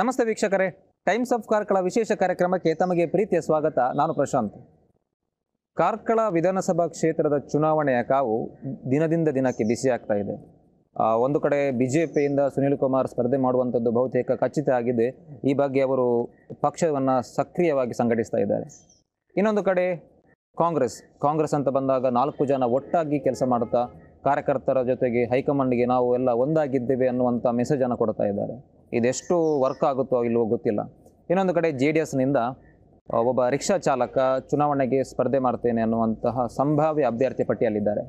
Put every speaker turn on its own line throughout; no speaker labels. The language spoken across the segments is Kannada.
ನಮಸ್ತೆ ವೀಕ್ಷಕರೇ ಟೈಮ್ಸ್ ಆಫ್ ಕಾರ್ಕಳ ವಿಶೇಷ ಕಾರ್ಯಕ್ರಮಕ್ಕೆ ತಮಗೆ ಪ್ರೀತಿಯ ಸ್ವಾಗತ ನಾನು ಪ್ರಶಾಂತ್ ಕಾರ್ಕಳ ವಿಧಾನಸಭಾ ಕ್ಷೇತ್ರದ ಚುನಾವಣೆಯ ಕಾವು ದಿನದಿಂದ ದಿನಕ್ಕೆ ಬಿಸಿಯಾಗ್ತಾ ಇದೆ ಒಂದು ಕಡೆ ಬಿ ಜೆ ಪಿಯಿಂದ ಸುನೀಲ್ ಕುಮಾರ್ ಸ್ಪರ್ಧೆ ಮಾಡುವಂಥದ್ದು ಬಹುತೇಕ ಖಚಿತ ಆಗಿದೆ ಈ ಬಗ್ಗೆ ಅವರು ಪಕ್ಷವನ್ನು ಸಕ್ರಿಯವಾಗಿ ಸಂಘಟಿಸ್ತಾ ಇದ್ದಾರೆ ಇನ್ನೊಂದು ಕಡೆ ಕಾಂಗ್ರೆಸ್ ಕಾಂಗ್ರೆಸ್ ಅಂತ ಬಂದಾಗ ನಾಲ್ಕು ಜನ ಒಟ್ಟಾಗಿ ಕೆಲಸ ಮಾಡುತ್ತಾ ಕಾರ್ಯಕರ್ತರ ಜೊತೆಗೆ ಹೈಕಮಾಂಡ್ಗೆ ನಾವು ಎಲ್ಲ ಒಂದಾಗಿದ್ದೇವೆ ಅನ್ನುವಂಥ ಮೆಸೇಜನ್ನು ಕೊಡ್ತಾ ಇದ್ದಾರೆ ಇದೆಷ್ಟು ವರ್ಕ್ ಆಗುತ್ತೋ ಇಲ್ಲವೋ ಗೊತ್ತಿಲ್ಲ ಇನ್ನೊಂದು ಕಡೆ ಜೆ ಡಿ ಎಸ್ನಿಂದ ಒಬ್ಬ ರಿಕ್ಷಾ ಚಾಲಕ ಚುನಾವಣೆಗೆ ಸ್ಪರ್ಧೆ ಮಾಡ್ತೇನೆ ಅನ್ನುವಂತಹ ಸಂಭಾವ್ಯ ಅಭ್ಯರ್ಥಿ ಪಟ್ಟಿಯಲ್ಲಿದ್ದಾರೆ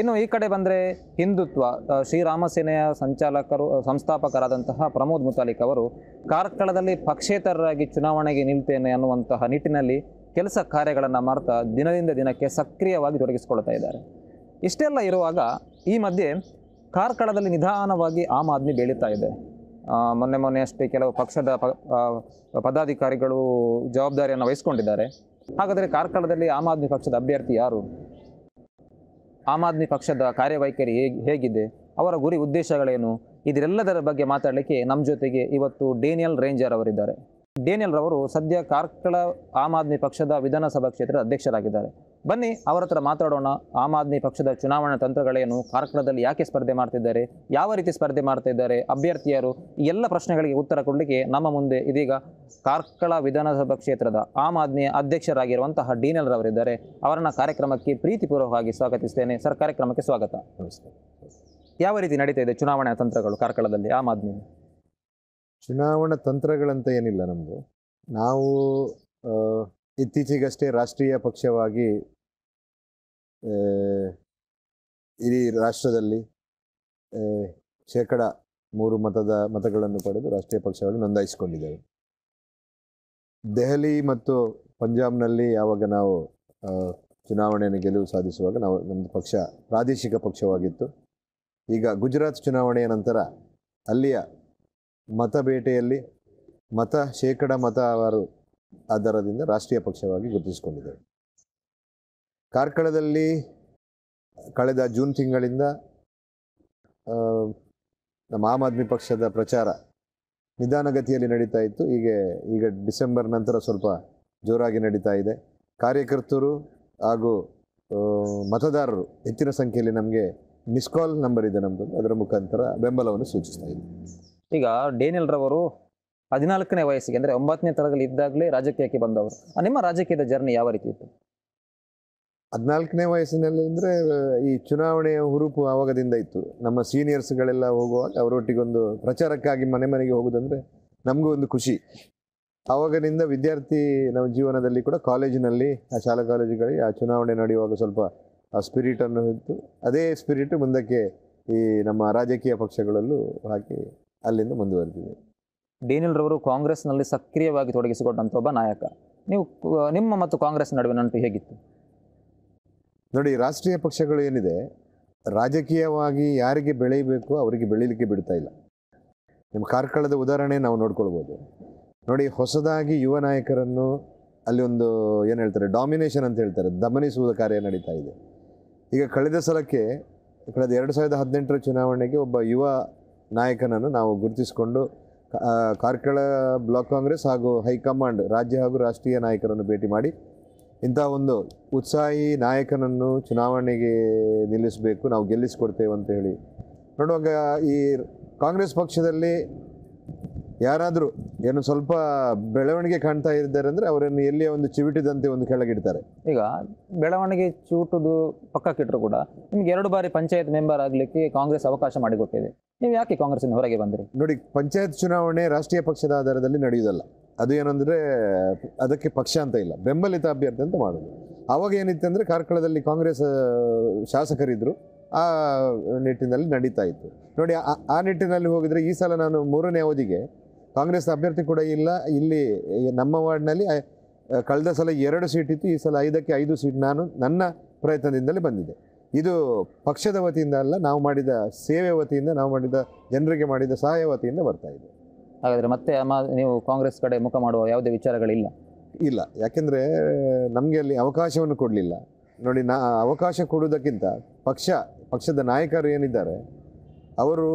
ಇನ್ನು ಈ ಕಡೆ ಬಂದರೆ ಹಿಂದುತ್ವ ಶ್ರೀರಾಮ ಸೇನೆಯ ಸಂಚಾಲಕರು ಸಂಸ್ಥಾಪಕರಾದಂತಹ ಪ್ರಮೋದ್ ಮುತಾಲಿಕ್ ಅವರು ಕಾರ್ಕಳದಲ್ಲಿ ಪಕ್ಷೇತರರಾಗಿ ಚುನಾವಣೆಗೆ ನಿಲ್ತೇನೆ ಅನ್ನುವಂತಹ ನಿಟ್ಟಿನಲ್ಲಿ ಕೆಲಸ ಕಾರ್ಯಗಳನ್ನು ಮಾಡ್ತಾ ದಿನದಿಂದ ದಿನಕ್ಕೆ ಸಕ್ರಿಯವಾಗಿ ತೊಡಗಿಸಿಕೊಳ್ತಾ ಇದ್ದಾರೆ ಇಷ್ಟೆಲ್ಲ ಇರುವಾಗ ಈ ಮಧ್ಯೆ ಕಾರ್ಕಳದಲ್ಲಿ ನಿಧಾನವಾಗಿ ಆಮ್ ಆದ್ಮಿ ಬೆಳೀತಾ ಇದೆ ಮೊನ್ನೆ ಮೊನ್ನೆ ಅಷ್ಟೇ ಕೆಲವು ಪಕ್ಷದ ಪದಾಧಿಕಾರಿಗಳು ಜವಾಬ್ದಾರಿಯನ್ನು ವಹಿಸಿಕೊಂಡಿದ್ದಾರೆ ಹಾಗಾದರೆ ಕಾರ್ಕಳದಲ್ಲಿ ಆಮ್ ಆದ್ಮಿ ಪಕ್ಷದ ಅಭ್ಯರ್ಥಿ ಯಾರು ಆಮ್ ಆದ್ಮಿ ಪಕ್ಷದ ಕಾರ್ಯವೈಖರಿ ಹೇಗೆ ಹೇಗಿದೆ ಅವರ ಗುರಿ ಉದ್ದೇಶಗಳೇನು ಇದೆಲ್ಲದರ ಬಗ್ಗೆ ಮಾತಾಡಲಿಕ್ಕೆ ನಮ್ಮ ಜೊತೆಗೆ ಇವತ್ತು ಡೇನಿಯಲ್ ರೇಂಜರ್ ಅವರಿದ್ದಾರೆ ಡೇನಿಯಲ್ ರವರು ಸದ್ಯ ಕಾರ್ಕಳ ಆಮ್ ಆದ್ಮಿ ಪಕ್ಷದ ವಿಧಾನಸಭಾ ಕ್ಷೇತ್ರದ ಅಧ್ಯಕ್ಷರಾಗಿದ್ದಾರೆ ಬನ್ನಿ ಅವರ ಹತ್ರ ಮಾತಾಡೋಣ ಆಮ್ ಆದ್ಮಿ ಪಕ್ಷದ ಚುನಾವಣಾ ತಂತ್ರಗಳೇನು ಕಾರ್ಕಳದಲ್ಲಿ ಯಾಕೆ ಸ್ಪರ್ಧೆ ಮಾಡ್ತಿದ್ದಾರೆ ಯಾವ ರೀತಿ ಸ್ಪರ್ಧೆ ಮಾಡ್ತಾ ಇದ್ದಾರೆ ಅಭ್ಯರ್ಥಿಯರು ಎಲ್ಲ ಪ್ರಶ್ನೆಗಳಿಗೆ ಉತ್ತರ ಕೊಡಲಿಕ್ಕೆ ನಮ್ಮ ಮುಂದೆ ಇದೀಗ ಕಾರ್ಕಳ ವಿಧಾನಸಭಾ ಕ್ಷೇತ್ರದ ಆಮ್ ಆದ್ಮಿ ಅಧ್ಯಕ್ಷರಾಗಿರುವಂತಹ ಡಿನೆಲ್ ರವರಿದ್ದಾರೆ ಅವರನ್ನ ಕಾರ್ಯಕ್ರಮಕ್ಕೆ ಪ್ರೀತಿಪೂರ್ವಕವಾಗಿ ಸ್ವಾಗತಿಸ್ತೇನೆ ಸರ್ ಕಾರ್ಯಕ್ರಮಕ್ಕೆ ಸ್ವಾಗತ ಯಾವ ರೀತಿ ನಡೀತಾ ಇದೆ ಚುನಾವಣಾ ತಂತ್ರಗಳು ಕಾರ್ಕಳದಲ್ಲಿ ಆಮ್ ಆದ್ಮಿ
ಚುನಾವಣಾ ತಂತ್ರಗಳಂತ ಏನಿಲ್ಲ ನಮ್ಮದು ನಾವು ಇತ್ತೀಚೆಗಷ್ಟೇ ರಾಷ್ಟ್ರೀಯ ಪಕ್ಷವಾಗಿ ಇಡೀ ರಾಷ್ಟ್ರದಲ್ಲಿ ಶೇಕಡ ಮೂರು ಮತದ ಮತಗಳನ್ನು ಪಡೆದು ರಾಷ್ಟ್ರೀಯ ಪಕ್ಷಗಳು ನೋಂದಾಯಿಸಿಕೊಂಡಿದ್ದೇವೆ ದೆಹಲಿ ಮತ್ತು ಪಂಜಾಬ್ನಲ್ಲಿ ಯಾವಾಗ ನಾವು ಚುನಾವಣೆಯನ್ನು ಗೆಲುವು ಸಾಧಿಸುವಾಗ ನಾವು ನಮ್ಮ ಪಕ್ಷ ಪ್ರಾದೇಶಿಕ ಪಕ್ಷವಾಗಿತ್ತು ಈಗ ಗುಜರಾತ್ ಚುನಾವಣೆಯ ನಂತರ ಅಲ್ಲಿಯ ಮತಬೇಟೆಯಲ್ಲಿ ಮತ ಶೇಕಡ ಮತ ಆಧಾರದಿಂದ ರಾಷ್ಟ್ರೀಯ ಪಕ್ಷವಾಗಿ ಗುರುತಿಸಿಕೊಂಡಿದ್ದೇವೆ ಕಾರ್ಕಳದಲ್ಲಿ ಕಳೆದ ಜೂನ್ ತಿಂಗಳಿಂದ ನಮ್ಮ ಆಮ್ ಆದ್ಮಿ ಪಕ್ಷದ ಪ್ರಚಾರ ನಿಧಾನಗತಿಯಲ್ಲಿ ನಡೀತಾ ಇತ್ತು ಈಗ ಈಗ ಡಿಸೆಂಬರ್ ನಂತರ ಸ್ವಲ್ಪ ಜೋರಾಗಿ ನಡೀತಾ ಇದೆ ಕಾರ್ಯಕರ್ತರು ಹಾಗೂ ಮತದಾರರು ಹೆಚ್ಚಿನ ಸಂಖ್ಯೆಯಲ್ಲಿ ನಮಗೆ ಮಿಸ್ ಕಾಲ್ ನಂಬರ್ ಇದೆ ನಮ್ಮದು ಅದರ ಮುಖಾಂತರ ಬೆಂಬಲವನ್ನು ಸೂಚಿಸ್ತಾ ಇದೆ
ಈಗ ಡೇನಿಯಲ್ ರವರು ಹದಿನಾಲ್ಕನೇ ವಯಸ್ಸಿಗೆ ಅಂದರೆ ಒಂಬತ್ತನೇ ತರಗಲಿ ಇದ್ದಾಗಲೇ ರಾಜಕೀಯಕ್ಕೆ ಬಂದವರು ನಿಮ್ಮ ರಾಜಕೀಯದ ಜರ್ನಿ ಯಾವ ರೀತಿ ಇತ್ತು
ಹದಿನಾಲ್ಕನೇ ವಯಸ್ಸಿನಲ್ಲಿ ಅಂದರೆ ಈ ಚುನಾವಣೆಯ ಹುರುಪು ಆವಾಗದಿಂದ ಇತ್ತು ನಮ್ಮ ಸೀನಿಯರ್ಸ್ಗಳೆಲ್ಲ ಹೋಗುವಾಗ ಅವರೊಟ್ಟಿಗೊಂದು ಪ್ರಚಾರಕ್ಕಾಗಿ ಮನೆ ಮನೆಗೆ ಹೋಗೋದಂದರೆ ನಮಗೂ ಒಂದು ಖುಷಿ ಆವಾಗನಿಂದ ವಿದ್ಯಾರ್ಥಿ ನಮ್ಮ ಜೀವನದಲ್ಲಿ ಕೂಡ ಕಾಲೇಜಿನಲ್ಲಿ ಆ ಶಾಲಾ ಕಾಲೇಜುಗಳಿಗೆ ಆ ಚುನಾವಣೆ ನಡೆಯುವಾಗ ಸ್ವಲ್ಪ ಆ ಸ್ಪಿರಿಟನ್ನು ಇತ್ತು ಅದೇ ಸ್ಪಿರಿಟ್ ಮುಂದಕ್ಕೆ ಈ ನಮ್ಮ ರಾಜಕೀಯ ಪಕ್ಷಗಳಲ್ಲೂ ಹಾಕಿ ಅಲ್ಲಿಂದ ಮುಂದುವರೆದಿದೆ
ಡೇನಿಯಲ್ ರವರು ಕಾಂಗ್ರೆಸ್ನಲ್ಲಿ ಸಕ್ರಿಯವಾಗಿ ತೊಡಗಿಸಿಕೊಂಡಂಥ ಒಬ್ಬ ನಾಯಕ ನೀವು ನಿಮ್ಮ ಮತ್ತು ಕಾಂಗ್ರೆಸ್
ನಡುವೆ ನಂಟು ಹೇಗಿತ್ತು ನೋಡಿ ರಾಷ್ಟ್ರೀಯ ಪಕ್ಷಗಳು ಏನಿದೆ ರಾಜಕೀಯವಾಗಿ ಯಾರಿಗೆ ಬೆಳೀಬೇಕು ಅವರಿಗೆ ಬೆಳೀಲಿಕ್ಕೆ ಬಿಡ್ತಾ ಇಲ್ಲ ನಿಮ್ಮ ಕಾರ್ಕಳದ ಉದಾಹರಣೆ ನಾವು ನೋಡ್ಕೊಳ್ಬೋದು ನೋಡಿ ಹೊಸದಾಗಿ ಯುವ ನಾಯಕರನ್ನು ಅಲ್ಲಿ ಒಂದು ಏನು ಹೇಳ್ತಾರೆ ಡಾಮಿನೇಷನ್ ಅಂತ ಹೇಳ್ತಾರೆ ದಮನಿಸುವ ಕಾರ್ಯ ನಡೀತಾ ಇದೆ ಈಗ ಕಳೆದ ಸಲಕ್ಕೆ ಕಳೆದ ಎರಡು ಸಾವಿರದ ಹದಿನೆಂಟರ ಚುನಾವಣೆಗೆ ಒಬ್ಬ ಯುವ ನಾಯಕನನ್ನು ನಾವು ಗುರುತಿಸಿಕೊಂಡು ಕಾರ್ಕಳ ಬ್ಲಾಕ್ ಕಾಂಗ್ರೆಸ್ ಹಾಗೂ ಹೈಕಮಾಂಡ್ ರಾಜ್ಯ ಹಾಗೂ ರಾಷ್ಟ್ರೀಯ ನಾಯಕರನ್ನು ಭೇಟಿ ಮಾಡಿ ಇಂಥ ಒಂದು ಉತ್ಸಾಹಿ ನಾಯಕನನ್ನು ಚುನಾವಣೆಗೆ ನಿಲ್ಲಿಸಬೇಕು ನಾವು ಗೆಲ್ಲಿಸಿಕೊಡ್ತೇವೆ ಅಂತ ಹೇಳಿ ನೋಡುವಾಗ ಈ ಕಾಂಗ್ರೆಸ್ ಪಕ್ಷದಲ್ಲಿ ಯಾರಾದರೂ ಏನು ಸ್ವಲ್ಪ ಬೆಳವಣಿಗೆ ಕಾಣ್ತಾ ಇದ್ದಾರೆ ಅಂದರೆ ಅವರನ್ನು ಎಲ್ಲಿಯ ಒಂದು ಚಿವಿಟಿದಂತೆ ಒಂದು ಕೆಳಗಿಡ್ತಾರೆ
ಈಗ ಬೆಳವಣಿಗೆ ಚೂಟುದು ಪಕ್ಕಕ್ಕಿಟ್ಟರು ಕೂಡ ನಿಮ್ಗೆ ಎರಡು ಬಾರಿ ಪಂಚಾಯತ್ ಮೆಂಬರ್
ಆಗಲಿಕ್ಕೆ ಕಾಂಗ್ರೆಸ್ ಅವಕಾಶ ಮಾಡಿಕೊಟ್ಟಿದೆ ನೀವು ಯಾಕೆ ಕಾಂಗ್ರೆಸ್ನ ಹೊರಗೆ ಬಂದಿರಿ ನೋಡಿ ಪಂಚಾಯತ್ ಚುನಾವಣೆ ರಾಷ್ಟ್ರೀಯ ಪಕ್ಷದ ಆಧಾರದಲ್ಲಿ ನಡೆಯುವುದಲ್ಲ ಅದು ಏನಂದರೆ ಅದಕ್ಕೆ ಪಕ್ಷ ಅಂತ ಇಲ್ಲ ಬೆಂಬಲಿತ ಅಭ್ಯರ್ಥಿ ಅಂತ ಮಾಡೋದು ಅವಾಗ ಏನಿತ್ತು ಅಂದರೆ ಕಾರ್ಕಳದಲ್ಲಿ ಕಾಂಗ್ರೆಸ್ ಶಾಸಕರಿದ್ದರು ಆ ನಿಟ್ಟಿನಲ್ಲಿ ನಡೀತಾ ಇತ್ತು ನೋಡಿ ಆ ನಿಟ್ಟಿನಲ್ಲಿ ಹೋಗಿದರೆ ಈ ಸಲ ನಾನು ಮೂರನೇ ಅವಧಿಗೆ ಕಾಂಗ್ರೆಸ್ ಅಭ್ಯರ್ಥಿ ಕೂಡ ಇಲ್ಲ ಇಲ್ಲಿ ನಮ್ಮ ವಾರ್ಡ್ನಲ್ಲಿ ಕಳೆದ ಸಲ ಎರಡು ಸೀಟ್ ಇತ್ತು ಈ ಸಲ ಐದಕ್ಕೆ ಐದು ಸೀಟ್ ನಾನು ನನ್ನ ಪ್ರಯತ್ನದಿಂದಲೇ ಬಂದಿದೆ ಇದು ಪಕ್ಷದ ವತಿಯಿಂದ ಅಲ್ಲ ನಾವು ಮಾಡಿದ ಸೇವೆ ವತಿಯಿಂದ ನಾವು ಮಾಡಿದ ಜನರಿಗೆ ಮಾಡಿದ ಸಹಾಯ ವತಿಯಿಂದ ಬರ್ತಾ ಇದೆ
ಹಾಗಾದರೆ ಮತ್ತೆ ನೀವು
ಕಾಂಗ್ರೆಸ್ ಕಡೆ ಮುಖ ಮಾಡುವ ಯಾವುದೇ ವಿಚಾರಗಳಿಲ್ಲ ಇಲ್ಲ ಯಾಕೆಂದರೆ ನಮಗೆ ಅಲ್ಲಿ ಅವಕಾಶವನ್ನು ಕೊಡಲಿಲ್ಲ ನೋಡಿ ನಾ ಅವಕಾಶ ಕೊಡುವುದಕ್ಕಿಂತ ಪಕ್ಷ ಪಕ್ಷದ ನಾಯಕರು ಏನಿದ್ದಾರೆ ಅವರು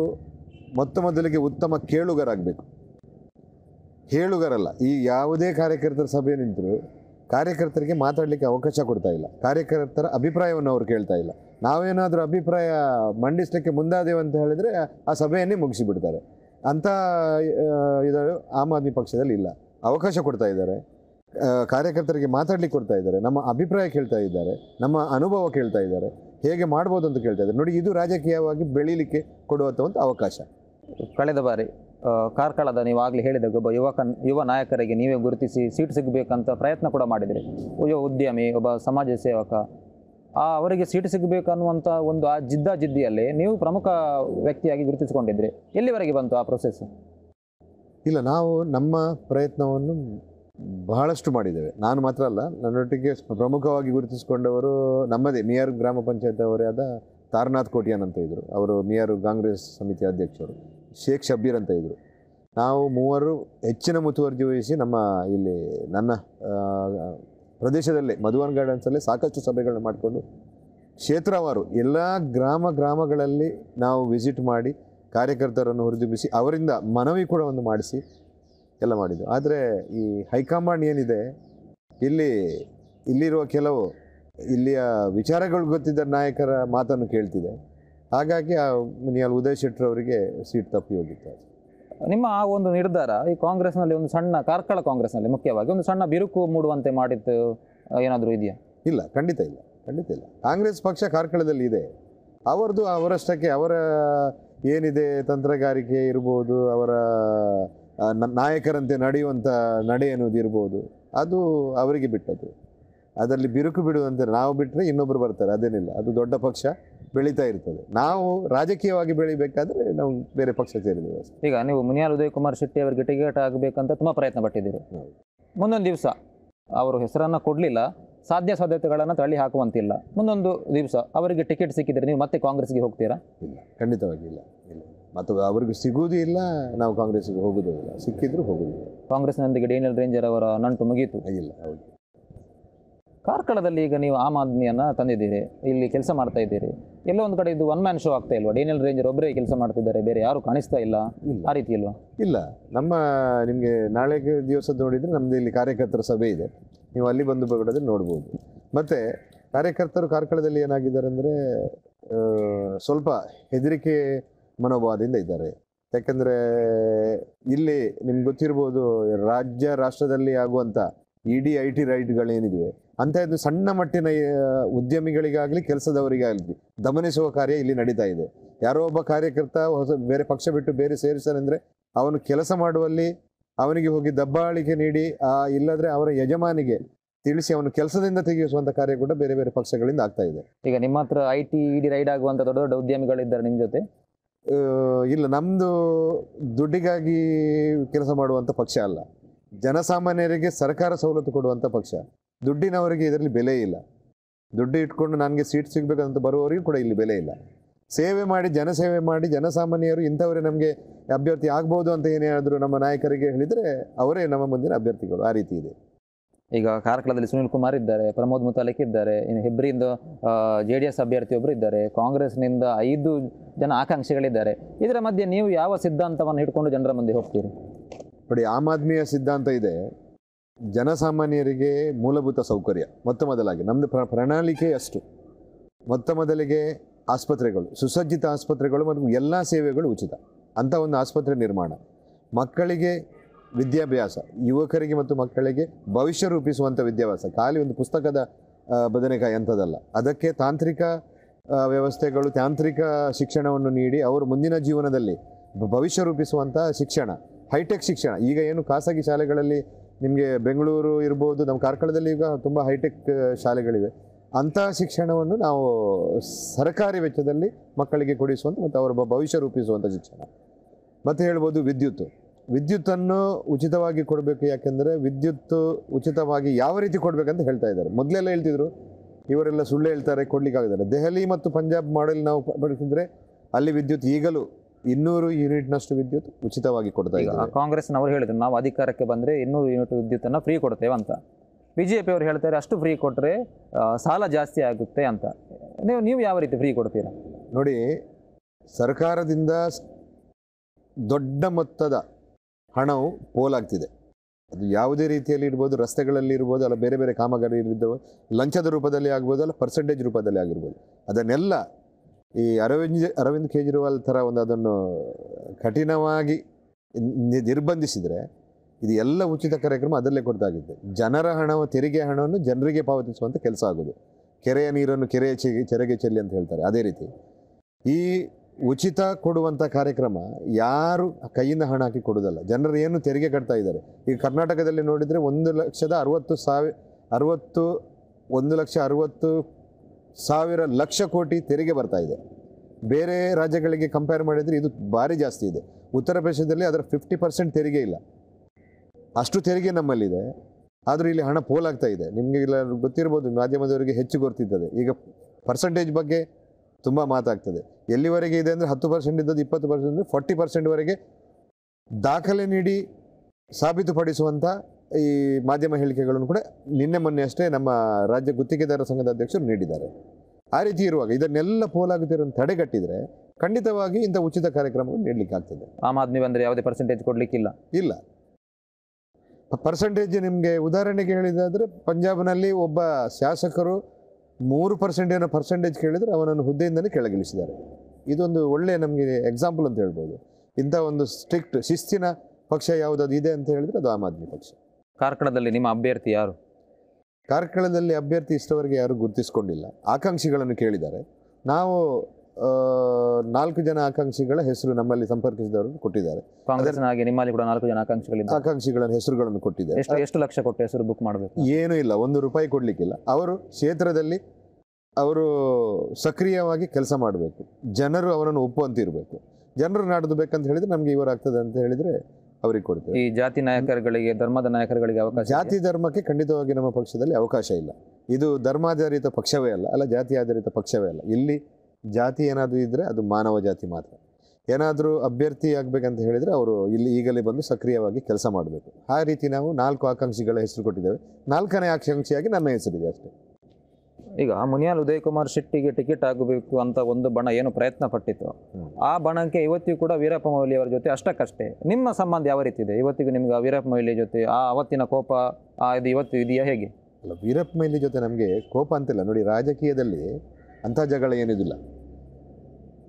ಮೊತ್ತ ಮೊದಲಿಗೆ ಉತ್ತಮ ಕೇಳುಗರಾಗಬೇಕು ಹೇಳುಗರಲ್ಲ ಈ ಯಾವುದೇ ಕಾರ್ಯಕರ್ತರ ಸಭೆ ನಿಂತರೂ ಕಾರ್ಯಕರ್ತರಿಗೆ ಮಾತಾಡಲಿಕ್ಕೆ ಅವಕಾಶ ಕೊಡ್ತಾ ಇಲ್ಲ ಕಾರ್ಯಕರ್ತರ ಅಭಿಪ್ರಾಯವನ್ನು ಅವರು ಕೇಳ್ತಾ ಇಲ್ಲ ನಾವೇನಾದರೂ ಅಭಿಪ್ರಾಯ ಮಂಡಿಸಲಿಕ್ಕೆ ಮುಂದಾದೆವು ಅಂತ ಹೇಳಿದರೆ ಆ ಸಭೆಯನ್ನೇ ಮುಗಿಸಿಬಿಡ್ತಾರೆ ಅಂಥ ಇದು ಆಮ್ ಆದ್ಮಿ ಪಕ್ಷದಲ್ಲಿ ಇಲ್ಲ ಅವಕಾಶ ಕೊಡ್ತಾ ಇದ್ದಾರೆ ಕಾರ್ಯಕರ್ತರಿಗೆ ಮಾತಾಡ್ಲಿಕ್ಕೆ ಕೊಡ್ತಾ ಇದ್ದಾರೆ ನಮ್ಮ ಅಭಿಪ್ರಾಯ ಕೇಳ್ತಾ ಇದ್ದಾರೆ ನಮ್ಮ ಅನುಭವ ಕೇಳ್ತಾ ಇದ್ದಾರೆ ಹೇಗೆ ಮಾಡ್ಬೋದು ಅಂತ ಕೇಳ್ತಾ ಇದ್ದಾರೆ ನೋಡಿ ಇದು ರಾಜಕೀಯವಾಗಿ ಬೆಳೀಲಿಕ್ಕೆ ಕೊಡುವಂಥ ಒಂದು ಅವಕಾಶ
ಕಳೆದ ಬಾರಿ ಕಾರ್ಕಳದ ನೀವು ಆಗಲೇ ಹೇಳಿದಾಗ ಒಬ್ಬ ಯುವಕ ಯುವ ನಾಯಕರಿಗೆ ನೀವೇ ಗುರುತಿಸಿ ಸೀಟ್ ಸಿಗಬೇಕಂತ ಪ್ರಯತ್ನ ಕೂಡ ಮಾಡಿದರೆ ಯುವ ಉದ್ಯಮಿ ಒಬ್ಬ ಸಮಾಜ ಸೇವಕ ಆ ಅವರಿಗೆ ಸೀಟ್ ಸಿಗಬೇಕನ್ನುವಂಥ ಒಂದು ಆ ಜಿದ್ದಾಜಿದ್ದಿಯಲ್ಲಿ ನೀವು ಪ್ರಮುಖ ವ್ಯಕ್ತಿಯಾಗಿ ಗುರುತಿಸಿಕೊಂಡಿದ್ರಿ ಎಲ್ಲಿವರೆಗೆ ಬಂತು ಆ ಪ್ರೊಸೆಸ್
ಇಲ್ಲ ನಾವು ನಮ್ಮ ಪ್ರಯತ್ನವನ್ನು ಬಹಳಷ್ಟು ಮಾಡಿದ್ದೇವೆ ನಾನು ಮಾತ್ರ ಅಲ್ಲ ನನ್ನೊಟ್ಟಿಗೆ ಪ್ರಮುಖವಾಗಿ ಗುರುತಿಸಿಕೊಂಡವರು ನಮ್ಮದೇ ಮಿಯರ್ ಗ್ರಾಮ ಪಂಚಾಯತ್ ಅವರೇ ಆದ ತಾರನಾಥ್ ಕೋಟಿಯಾನ್ ಅಂತ ಇದ್ದರು ಅವರು ಮಿಯಾರು ಕಾಂಗ್ರೆಸ್ ಸಮಿತಿ ಅಧ್ಯಕ್ಷರು ಶೇಖ್ ಶಬೀರ್ ಅಂತ ಇದ್ದರು ನಾವು ಮೂವರು ಹೆಚ್ಚಿನ ಮುತುವರ್ಜಿ ವಹಿಸಿ ನಮ್ಮ ಇಲ್ಲಿ ನನ್ನ ಪ್ರದೇಶದಲ್ಲೇ ಮಧುವನ್ ಗಾರ್ಡನ್ಸಲ್ಲೇ ಸಾಕಷ್ಟು ಸಭೆಗಳನ್ನ ಮಾಡಿಕೊಂಡು ಕ್ಷೇತ್ರವಾರು ಎಲ್ಲ ಗ್ರಾಮ ಗ್ರಾಮಗಳಲ್ಲಿ ನಾವು ವಿಸಿಟ್ ಮಾಡಿ ಕಾರ್ಯಕರ್ತರನ್ನು ಹುರಿದುಂಬಿಸಿ ಅವರಿಂದ ಮನವಿ ಕೂಡ ಒಂದು ಮಾಡಿಸಿ ಎಲ್ಲ ಮಾಡಿದ್ದು ಆದರೆ ಈ ಹೈಕಮಾಂಡ್ ಏನಿದೆ ಇಲ್ಲಿ ಇಲ್ಲಿರುವ ಕೆಲವು ಇಲ್ಲಿಯ ವಿಚಾರಗಳು ಗೊತ್ತಿದ್ದ ನಾಯಕರ ಮಾತನ್ನು ಕೇಳ್ತಿದೆ ಹಾಗಾಗಿ ಆ ಮುನಿಯಾಲ್ ಉದಯ್ ಶೆಟ್ಟರ್ ಅವರಿಗೆ ಸೀಟ್ ತಪ್ಪಿ ಹೋಗಿತ್ತು ನಿಮ್ಮ ಆ ಒಂದು ನಿರ್ಧಾರ ಈ
ಕಾಂಗ್ರೆಸ್ನಲ್ಲಿ ಒಂದು ಸಣ್ಣ ಕಾರ್ಕಳ ಕಾಂಗ್ರೆಸ್ನಲ್ಲಿ ಮುಖ್ಯವಾಗಿ ಒಂದು ಸಣ್ಣ ಬಿರುಕು ಮೂಡುವಂತೆ ಮಾಡಿತ್ತು ಏನಾದರೂ
ಇದೆಯಾ ಇಲ್ಲ ಖಂಡಿತ ಇಲ್ಲ ಖಂಡಿತ ಇಲ್ಲ ಕಾಂಗ್ರೆಸ್ ಪಕ್ಷ ಕಾರ್ಕಳದಲ್ಲಿ ಇದೆ ಅವರದು ಅವರಷ್ಟಕ್ಕೆ ಅವರ ಏನಿದೆ ತಂತ್ರಗಾರಿಕೆ ಇರ್ಬೋದು ಅವರ ನಾಯಕರಂತೆ ನಡೆಯುವಂಥ ನಡೆ ಅನ್ನೋದು ಇರ್ಬೋದು ಅದು ಅವರಿಗೆ ಬಿಟ್ಟದ್ದು ಅದರಲ್ಲಿ ಬಿರುಕು ಬಿಡುವಂತೆ ನಾವು ಬಿಟ್ಟರೆ ಇನ್ನೊಬ್ಬರು ಬರ್ತಾರೆ ಅದೇನಿಲ್ಲ ಅದು ದೊಡ್ಡ ಪಕ್ಷ ಬೆಳೀತಾ ಇರ್ತದೆ ನಾವು ರಾಜಕೀಯವಾಗಿ ಬೆಳಿಬೇಕಾದ್ರೆ ನಾವು ಬೇರೆ ಪಕ್ಷ ಸೇರಿದ್ದೇವೆ
ಈಗ ನೀವು ಮುನಿಯಾಲ್ ಉದಯ್ ಕುಮಾರ್ ಶೆಟ್ಟಿ ಅವರಿಗೆ ಟಿಕೆಟ್ ಆಗಬೇಕಂತ ತುಂಬ ಪ್ರಯತ್ನ ಪಟ್ಟಿದ್ದೀರಿ ಮುಂದೊಂದು ದಿವಸ ಅವರು ಹೆಸರನ್ನು ಕೊಡಲಿಲ್ಲ ಸಾಧ್ಯ ಸಾಧ್ಯತೆಗಳನ್ನು ತಳ್ಳಿ ಹಾಕುವಂತಿಲ್ಲ ಮುಂದೊಂದು ದಿವಸ ಅವರಿಗೆ ಟಿಕೆಟ್ ಸಿಕ್ಕಿದ್ರೆ ನೀವು ಮತ್ತೆ ಕಾಂಗ್ರೆಸ್ಗೆ ಹೋಗ್ತೀರಾ
ಇಲ್ಲ ಖಂಡಿತವಾಗಿ ಇಲ್ಲ ಇಲ್ಲ ಮತ್ತು ಅವ್ರಿಗೆ ಸಿಗುವುದೂ ಇಲ್ಲ ನಾವು ಕಾಂಗ್ರೆಸ್ಗೆ ಹೋಗುವುದೂ ಇಲ್ಲ ಸಿಕ್ಕಿದ್ರೂ
ಹೋಗುವುದಿಲ್ಲ ಕಾಂಗ್ರೆಸ್ನೊಂದಿಗೆ ಡೇನಿಯಲ್ ರೇಂಜರ್ ಅವರ ನಂಟು ಮುಗಿಯಿತು ಇಲ್ಲ ಹೌದು ಕಾರ್ಕಳದಲ್ಲಿ ಈಗ ನೀವು ಆಮ್ ಆದ್ಮಿಯನ್ನು ತಂದಿದ್ದೀರಿ ಇಲ್ಲಿ ಕೆಲಸ ಮಾಡ್ತಾ ಇದ್ದೀರಿ ಎಲ್ಲೋ ಒಂದು ಕಡೆ ಇದು ಒನ್ ಮ್ಯಾನ್ ಶೋ ಆಗ್ತಾ ಇಲ್ವಾ ಡೇನಿಯಲ್ ರೇಂಜರ್ ಒಬ್ಬರೇ ಕೆಲಸ ಮಾಡ್ತಿದ್ದಾರೆ ಬೇರೆ ಯಾರು ಕಾಣಿಸ್ತಾ ಇಲ್ಲ ಆ ರೀತಿ ಇಲ್ವಾ ಇಲ್ಲ
ನಮ್ಮ ನಿಮಗೆ ನಾಳೆ ದಿವಸ ನೋಡಿದರೆ ನಮ್ಮದು ಇಲ್ಲಿ ಕಾರ್ಯಕರ್ತರ ಸಭೆ ಇದೆ ನೀವು ಅಲ್ಲಿ ಬಂದು ಬಗ್ಗೆ ನೋಡ್ಬೋದು ಮತ್ತು ಕಾರ್ಯಕರ್ತರು ಕಾರ್ಕಳದಲ್ಲಿ ಏನಾಗಿದ್ದಾರೆ ಅಂದರೆ ಸ್ವಲ್ಪ ಹೆದರಿಕೆ ಮನೋಭಾವದಿಂದ ಇದ್ದಾರೆ ಯಾಕಂದರೆ ಇಲ್ಲಿ ನಿಮ್ಗೆ ಗೊತ್ತಿರ್ಬೋದು ರಾಜ್ಯ ರಾಷ್ಟ್ರದಲ್ಲಿ ಆಗುವಂಥ ಇ ಡಿ ಐ ಟಿ ರೈಟ್ಗಳೇನಿದೆ ಅಂತ ಇದು ಸಣ್ಣ ಮಟ್ಟಿನ ಉದ್ಯಮಿಗಳಿಗಾಗಲಿ ಕೆಲಸದವರಿಗಾಗಲಿ ದಮನಿಸುವ ಕಾರ್ಯ ಇಲ್ಲಿ ನಡೀತಾ ಇದೆ ಯಾರೋ ಒಬ್ಬ ಕಾರ್ಯಕರ್ತ ಹೊಸ ಬೇರೆ ಪಕ್ಷ ಬಿಟ್ಟು ಬೇರೆ ಅಂದರೆ ಅವನು ಕೆಲಸ ಮಾಡುವಲ್ಲಿ ಅವನಿಗೆ ಹೋಗಿ ದಬ್ಬಾಳಿಕೆ ನೀಡಿ ಆ ಇಲ್ಲದ್ರೆ ಅವರ ಯಜಮಾನಿಗೆ ತಿಳಿಸಿ ಅವನು ಕೆಲಸದಿಂದ ತೆಗೆಯಿಸುವಂತ ಕಾರ್ಯ ಕೂಡ ಬೇರೆ ಬೇರೆ ಪಕ್ಷಗಳಿಂದ ಆಗ್ತಾ ಇದೆ ಈಗ ನಿಮ್ಮ
ಹತ್ರ ಐ ಟಿ ಇಡಿ ರೈಡ್ ಆಗುವಂತ ದೊಡ್ಡ ದೊಡ್ಡ ಉದ್ಯಮಿಗಳಿದ್ದಾರೆ
ನಿಮ್ಮ ಜೊತೆ ಇಲ್ಲ ನಮ್ಮದು ದುಡ್ಡಿಗಾಗಿ ಕೆಲಸ ಮಾಡುವಂಥ ಪಕ್ಷ ಅಲ್ಲ ಜನಸಾಮಾನ್ಯರಿಗೆ ಸರ್ಕಾರ ಸವಲತ್ತು ಕೊಡುವಂಥ ಪಕ್ಷ ದುಡ್ಡಿನವರಿಗೆ ಇದರಲ್ಲಿ ಬೆಲೆ ಇಲ್ಲ ದುಡ್ಡು ಇಟ್ಕೊಂಡು ನನಗೆ ಸೀಟ್ ಸಿಗಬೇಕಂತ ಬರುವವರಿಗೂ ಕೂಡ ಇಲ್ಲಿ ಬೆಲೆ ಇಲ್ಲ ಸೇವೆ ಮಾಡಿ ಜನಸೇವೆ ಮಾಡಿ ಜನಸಾಮಾನ್ಯರು ಇಂಥವರೇ ನಮಗೆ ಅಭ್ಯರ್ಥಿ ಆಗ್ಬೋದು ಅಂತ ಏನೇನಾದರೂ ನಮ್ಮ ನಾಯಕರಿಗೆ ಹೇಳಿದರೆ ಅವರೇ ನಮ್ಮ ಮುಂದಿನ ಅಭ್ಯರ್ಥಿಗಳು ಆ ರೀತಿ ಇದೆ ಈಗ ಕಾರ್ಕಳದಲ್ಲಿ ಸುನೀಲ್ ಕುಮಾರ್ ಇದ್ದಾರೆ ಪ್ರಮೋದ್
ಮುತಾಲಿಕ್ ಇದ್ದಾರೆ ಇನ್ನು ಹೆಬ್ರಿಯಿಂದ ಜೆ ಡಿ ಎಸ್ ಅಭ್ಯರ್ಥಿಯೊಬ್ಬರು ಇದ್ದಾರೆ ಕಾಂಗ್ರೆಸ್ನಿಂದ ಐದು ಜನ ಆಕಾಂಕ್ಷಿಗಳಿದ್ದಾರೆ ಇದರ ಮಧ್ಯೆ ನೀವು ಯಾವ ಸಿದ್ಧಾಂತವನ್ನು ಹಿಡ್ಕೊಂಡು ಜನರ ಮುಂದೆ ಹೋಗ್ತೀರಿ ನೋಡಿ
ಆಮ್ ಆದ್ಮಿಯ ಸಿದ್ಧಾಂತ ಇದೆ ಜನಸಾಮಾನ್ಯರಿಗೆ ಮೂಲಭೂತ ಸೌಕರ್ಯ ಮೊತ್ತ ಮೊದಲಾಗಿ ನಮ್ಮದು ಪ್ರಣಾಳಿಕೆ ಅಷ್ಟು ಮೊತ್ತ ಮೊದಲಿಗೆ ಆಸ್ಪತ್ರೆಗಳು ಸುಸಜ್ಜಿತ ಆಸ್ಪತ್ರೆಗಳು ಮತ್ತು ಎಲ್ಲ ಸೇವೆಗಳು ಉಚಿತ ಅಂಥ ಒಂದು ಆಸ್ಪತ್ರೆ ನಿರ್ಮಾಣ ಮಕ್ಕಳಿಗೆ ವಿದ್ಯಾಭ್ಯಾಸ ಯುವಕರಿಗೆ ಮತ್ತು ಮಕ್ಕಳಿಗೆ ಭವಿಷ್ಯ ರೂಪಿಸುವಂಥ ವಿದ್ಯಾಭ್ಯಾಸ ಖಾಲಿ ಒಂದು ಪುಸ್ತಕದ ಬದನೆಕಾಯಿ ಅಂಥದ್ದಲ್ಲ ಅದಕ್ಕೆ ತಾಂತ್ರಿಕ ವ್ಯವಸ್ಥೆಗಳು ತಾಂತ್ರಿಕ ಶಿಕ್ಷಣವನ್ನು ನೀಡಿ ಅವರು ಮುಂದಿನ ಜೀವನದಲ್ಲಿ ಭವಿಷ್ಯ ರೂಪಿಸುವಂಥ ಶಿಕ್ಷಣ ಹೈಟೆಕ್ ಶಿಕ್ಷಣ ಈಗ ಏನು ಖಾಸಗಿ ಶಾಲೆಗಳಲ್ಲಿ ನಿಮಗೆ ಬೆಂಗಳೂರು ಇರ್ಬೋದು ನಮ್ಮ ಕಾರ್ಕಳದಲ್ಲಿ ಈಗ ತುಂಬ ಹೈಟೆಕ್ ಶಾಲೆಗಳಿವೆ ಅಂತಹ ಶಿಕ್ಷಣವನ್ನು ನಾವು ಸರ್ಕಾರಿ ವೆಚ್ಚದಲ್ಲಿ ಮಕ್ಕಳಿಗೆ ಕೊಡಿಸುವಂಥ ಮತ್ತು ಅವರ ಭವಿಷ್ಯ ರೂಪಿಸುವಂಥ ಶಿಕ್ಷಣ ಮತ್ತು ಹೇಳ್ಬೋದು ವಿದ್ಯುತ್ ವಿದ್ಯುತ್ತನ್ನು ಉಚಿತವಾಗಿ ಕೊಡಬೇಕು ಯಾಕೆಂದರೆ ವಿದ್ಯುತ್ ಉಚಿತವಾಗಿ ಯಾವ ರೀತಿ ಕೊಡಬೇಕಂತ ಹೇಳ್ತಾ ಇದ್ದಾರೆ ಮೊದಲೆಲ್ಲ ಹೇಳ್ತಿದ್ರು ಇವರೆಲ್ಲ ಸುಳ್ಳು ಹೇಳ್ತಾರೆ ಕೊಡಲಿಕ್ಕಾಗಿದ್ದಾರೆ ದೆಹಲಿ ಮತ್ತು ಪಂಜಾಬ್ ಮಾಡೆಲ್ ನಾವು ಪಡಿಸಿದರೆ ಅಲ್ಲಿ ವಿದ್ಯುತ್ ಈಗಲೂ ಇನ್ನೂರು ಯೂನಿಟ್ನಷ್ಟು ವಿದ್ಯುತ್ ಉಚಿತವಾಗಿ ಕೊಡ್ತಾ
ಕಾಂಗ್ರೆಸ್ನವರು ಹೇಳಿದ್ರು ನಾವು ಅಧಿಕಾರಕ್ಕೆ ಬಂದರೆ ಇನ್ನೂರು ಯೂನಿಟ್ ವಿದ್ಯುತ್ತನ್ನು ಫ್ರೀ ಕೊಡ್ತೇವೆ ಅಂತ ಬಿ ಜೆ ಅವರು ಹೇಳ್ತಾರೆ ಅಷ್ಟು ಫ್ರೀ ಕೊಟ್ಟರೆ ಸಾಲ ಜಾಸ್ತಿ ಆಗುತ್ತೆ ಅಂತ ನೀವು ನೀವು ಯಾವ ರೀತಿ ಫ್ರೀ ಕೊಡ್ತೀರಾ ನೋಡಿ
ಸರ್ಕಾರದಿಂದ ದೊಡ್ಡ ಮೊತ್ತದ ಹಣವು ಪೋಲಾಗ್ತಿದೆ ಅದು ಯಾವುದೇ ರೀತಿಯಲ್ಲಿ ಇರ್ಬೋದು ರಸ್ತೆಗಳಲ್ಲಿ ಇರ್ಬೋದು ಅಲ್ಲ ಬೇರೆ ಬೇರೆ ಕಾಮಗಾರಿ ಇರ್ಬೋದು ಲಂಚದ ರೂಪದಲ್ಲಿ ಆಗ್ಬೋದು ಅಲ್ಲ ಪರ್ಸೆಂಟೇಜ್ ರೂಪದಲ್ಲಿ ಆಗಿರ್ಬೋದು ಅದನ್ನೆಲ್ಲ ಈ ಅರವಿಂದ್ ಅರವಿಂದ್ ಕೇಜ್ರಿವಾಲ್ ಥರ ಒಂದು ಅದನ್ನು ಕಠಿಣವಾಗಿ ನಿರ್ಬಂಧಿಸಿದರೆ ಇದು ಎಲ್ಲ ಉಚಿತ ಕಾರ್ಯಕ್ರಮ ಅದರಲ್ಲೇ ಕೊಡ್ತಾಗಿದ್ದೆ ಜನರ ಹಣವ ತೆರಿಗೆ ಹಣವನ್ನು ಜನರಿಗೆ ಪಾವತಿಸುವಂಥ ಕೆಲಸ ಆಗೋದು ಕೆರೆಯ ನೀರನ್ನು ಕೆರೆಯ ಚೆ ಚೆರೆಗೆ ಚೆಲ್ಲಿ ಅಂತ ಹೇಳ್ತಾರೆ ಅದೇ ರೀತಿ ಈ ಉಚಿತ ಕೊಡುವಂಥ ಕಾರ್ಯಕ್ರಮ ಯಾರು ಕೈಯಿಂದ ಹಣ ಹಾಕಿ ಕೊಡೋದಲ್ಲ ಜನರು ಏನು ತೆರಿಗೆ ಕಟ್ತಾ ಇದ್ದಾರೆ ಈಗ ಕರ್ನಾಟಕದಲ್ಲಿ ನೋಡಿದರೆ ಒಂದು ಲಕ್ಷದ ಅರುವತ್ತು ಸಾವಿರ ಅರುವತ್ತು ಒಂದು ಲಕ್ಷ ಅರುವತ್ತು ಸಾವಿರ ಲಕ್ಷ ಕೋಟಿ ತೆರಿಗೆ ಬರ್ತಾ ಇದೆ ಬೇರೆ ರಾಜ್ಯಗಳಿಗೆ ಕಂಪೇರ್ ಮಾಡಿದರೆ ಇದು ಭಾರಿ ಜಾಸ್ತಿ ಇದೆ ಉತ್ತರ ಪ್ರದೇಶದಲ್ಲಿ ಅದರ ಫಿಫ್ಟಿ ಪರ್ಸೆಂಟ್ ತೆರಿಗೆ ಇಲ್ಲ ಅಷ್ಟು ತೆರಿಗೆ ನಮ್ಮಲ್ಲಿದೆ ಆದರೂ ಇಲ್ಲಿ ಹಣ ಪೋಲಾಗ್ತಾ ಇದೆ ನಿಮಗೆ ಇಲ್ಲ ಗೊತ್ತಿರ್ಬೋದು ಮಾಧ್ಯಮದವರಿಗೆ ಹೆಚ್ಚು ಗೊತ್ತಿದ್ದದೆ ಈಗ ಪರ್ಸೆಂಟೇಜ್ ಬಗ್ಗೆ ತುಂಬ ಮಾತಾಗ್ತದೆ ಎಲ್ಲಿವರೆಗೆ ಇದೆ ಅಂದರೆ ಹತ್ತು ಪರ್ಸೆಂಟ್ ಇದ್ದದ್ದು ಇಪ್ಪತ್ತು ಪರ್ಸೆಂಟ್ ಫಾರ್ಟಿ ಪರ್ಸೆಂಟ್ವರೆಗೆ ದಾಖಲೆ ನೀಡಿ ಸಾಬೀತುಪಡಿಸುವಂಥ ಈ ಮಾಧ್ಯಮ ಹೇಳಿಕೆಗಳನ್ನು ಕೂಡ ನಿನ್ನೆ ಮೊನ್ನೆ ಅಷ್ಟೇ ನಮ್ಮ ರಾಜ್ಯ ಗುತ್ತಿಗೆದಾರರ ಸಂಘದ ಅಧ್ಯಕ್ಷರು ನೀಡಿದ್ದಾರೆ ಆ ರೀತಿ ಇರುವಾಗ ಇದನ್ನೆಲ್ಲ ಪೋಲಾಗುತ್ತಿರೋದನ್ನು ತಡೆಗಟ್ಟಿದ್ರೆ ಖಂಡಿತವಾಗಿ ಇಂಥ ಉಚಿತ ಕಾರ್ಯಕ್ರಮಗಳು ನೀಡಲಿಕ್ಕೆ ಆಗ್ತದೆ
ಆಮ್ ಆದ್ಮಿ ಬಂದರೆ ಯಾವುದೇ ಪರ್ಸೆಂಟೇಜ್ ಕೊಡಲಿಕ್ಕಿಲ್ಲ ಇಲ್ಲ
ಪರ್ಸೆಂಟೇಜ್ ನಿಮಗೆ ಉದಾಹರಣೆಗೆ ಹೇಳಿದಾದರೆ ಪಂಜಾಬ್ನಲ್ಲಿ ಒಬ್ಬ ಶಾಸಕರು ಮೂರು ಪರ್ಸೆಂಟ್ ಏನೋ ಪರ್ಸೆಂಟೇಜ್ ಕೇಳಿದರೆ ಅವನನ್ನು ಹುದ್ದೆಯಿಂದಲೇ ಕೆಳಗಿಳಿಸಿದ್ದಾರೆ ಇದೊಂದು ಒಳ್ಳೆಯ ನಮಗೆ ಎಕ್ಸಾಂಪಲ್ ಅಂತ ಹೇಳ್ಬೋದು ಇಂಥ ಒಂದು ಸ್ಟ್ರಿಕ್ಟ್ ಶಿಸ್ತಿನ ಪಕ್ಷ ಯಾವುದಾದ್ರು ಇದೆ ಅಂತ ಹೇಳಿದರೆ ಅದು ಆಮ್ ಆದ್ಮಿ ಪಕ್ಷ
ಕಾರ್ಕಳದಲ್ಲಿ ನಿಮ್ಮ ಅಭ್ಯರ್ಥಿ ಯಾರು
ಕಾರ್ಕಳದಲ್ಲಿ ಅಭ್ಯರ್ಥಿ ಇಷ್ಟವರೆಗೆ ಯಾರು ಗುರುತಿಸಿಕೊಂಡಿಲ್ಲ ಆಕಾಂಕ್ಷಿಗಳನ್ನು ಕೇಳಿದ್ದಾರೆ ನಾವು ನಾಲ್ಕು ಜನ ಆಕಾಂಕ್ಷಿಗಳ ಹೆಸರು ನಮ್ಮಲ್ಲಿ ಸಂಪರ್ಕಿಸಿದವರು ಕೊಟ್ಟಿದ್ದಾರೆ ಕಾಂಗ್ರೆಸ್ನ ಹಾಗೆ ನಿಮ್ಮಲ್ಲಿ ಕೂಡ ನಾಲ್ಕು ಜನ ಆಕಾಂಕ್ಷಿಗಳಿಂದ ಆಕಾಂಕ್ಷಿಗಳ ಹೆಸರುಗಳನ್ನು ಕೊಟ್ಟಿದ್ದಾರೆ ಎಷ್ಟು ಎಷ್ಟು ಲಕ್ಷ ಕೊಟ್ಟು ಹೆಸರು ಬುಕ್ ಮಾಡಬೇಕು ಏನೂ ಇಲ್ಲ ಒಂದು ರೂಪಾಯಿ ಕೊಡಲಿಕ್ಕಿಲ್ಲ ಅವರು ಕ್ಷೇತ್ರದಲ್ಲಿ ಅವರು ಸಕ್ರಿಯವಾಗಿ ಕೆಲಸ ಮಾಡಬೇಕು ಜನರು ಅವರನ್ನು ಒಪ್ಪುವಂತಿರಬೇಕು ಜನರು ನಡೆದು ಬೇಕಂತ ಹೇಳಿದರೆ ನಮಗೆ ಇವರು ಆಗ್ತದೆ ಅಂತ ಹೇಳಿದರೆ ಅವರಿಗೆ ಕೊಡ್ತೀವಿ ಈ ಜಾತಿ
ನಾಯಕರುಗಳಿಗೆ ಧರ್ಮದ ನಾಯಕರುಗಳಿಗೆ ಅವಕಾಶ ಜಾತಿ
ಧರ್ಮಕ್ಕೆ ಖಂಡಿತವಾಗಿ ನಮ್ಮ ಪಕ್ಷದಲ್ಲಿ ಅವಕಾಶ ಇಲ್ಲ ಇದು ಧರ್ಮಾಧಾರಿತ ಪಕ್ಷವೇ ಅಲ್ಲ ಅಲ್ಲ ಜಾತಿ ಆಧಾರಿತ ಪಕ್ಷವೇ ಅಲ್ಲ ಇಲ್ಲಿ ಜಾತಿ ಏನಾದರೂ ಇದ್ದರೆ ಅದು ಮಾನವ ಜಾತಿ ಮಾತ್ರ ಏನಾದರೂ ಅಭ್ಯರ್ಥಿ ಆಗಬೇಕಂತ ಹೇಳಿದರೆ ಅವರು ಇಲ್ಲಿ ಈಗಲೇ ಬಂದು ಸಕ್ರಿಯವಾಗಿ ಕೆಲಸ ಮಾಡಬೇಕು ಆ ರೀತಿ ನಾವು ನಾಲ್ಕು ಆಕಾಂಕ್ಷಿಗಳ ಹೆಸರು ಕೊಟ್ಟಿದ್ದೇವೆ ನಾಲ್ಕನೇ ಆಕಾಂಕ್ಷಿಯಾಗಿ ನನ್ನ ಹೆಸರಿದೆ ಅಷ್ಟೇ
ಈಗ ಮುನಿಯಾಲ್ ಉದಯ್ ಕುಮಾರ್ ಶೆಟ್ಟಿಗೆ ಟಿಕೆಟ್ ಆಗಬೇಕು ಅಂತ ಒಂದು ಬಣ ಏನು ಪ್ರಯತ್ನ ಪಟ್ಟಿತ್ತು ಆ ಬಣಕ್ಕೆ ಇವತ್ತಿಗೂ ಕೂಡ ವೀರಪ್ಪ ಮೊಯ್ಲಿ ಅವರ ಜೊತೆ ಅಷ್ಟಕ್ಕಷ್ಟೇ ನಿಮ್ಮ ಸಂಬಂಧ ಯಾವ ರೀತಿ ಇದೆ ಇವತ್ತಿಗೂ ನಿಮ್ಗೆ ವೀರಪ್ಪ ಮೊಯ್ಲಿ ಜೊತೆ ಆ ಅವತ್ತಿನ ಕೋಪ ಆ ಇದು ಇವತ್ತು ಇದೆಯಾ ಹೇಗೆ
ಅಲ್ಲ ವೀರಪ್ಪ ಮೊಯ್ಲಿ ಜೊತೆ ನಮಗೆ ಕೋಪ ಅಂತಿಲ್ಲ ನೋಡಿ ರಾಜಕೀಯದಲ್ಲಿ ಅಂಥ ಜಗಳ ಏನಿದಿಲ್ಲ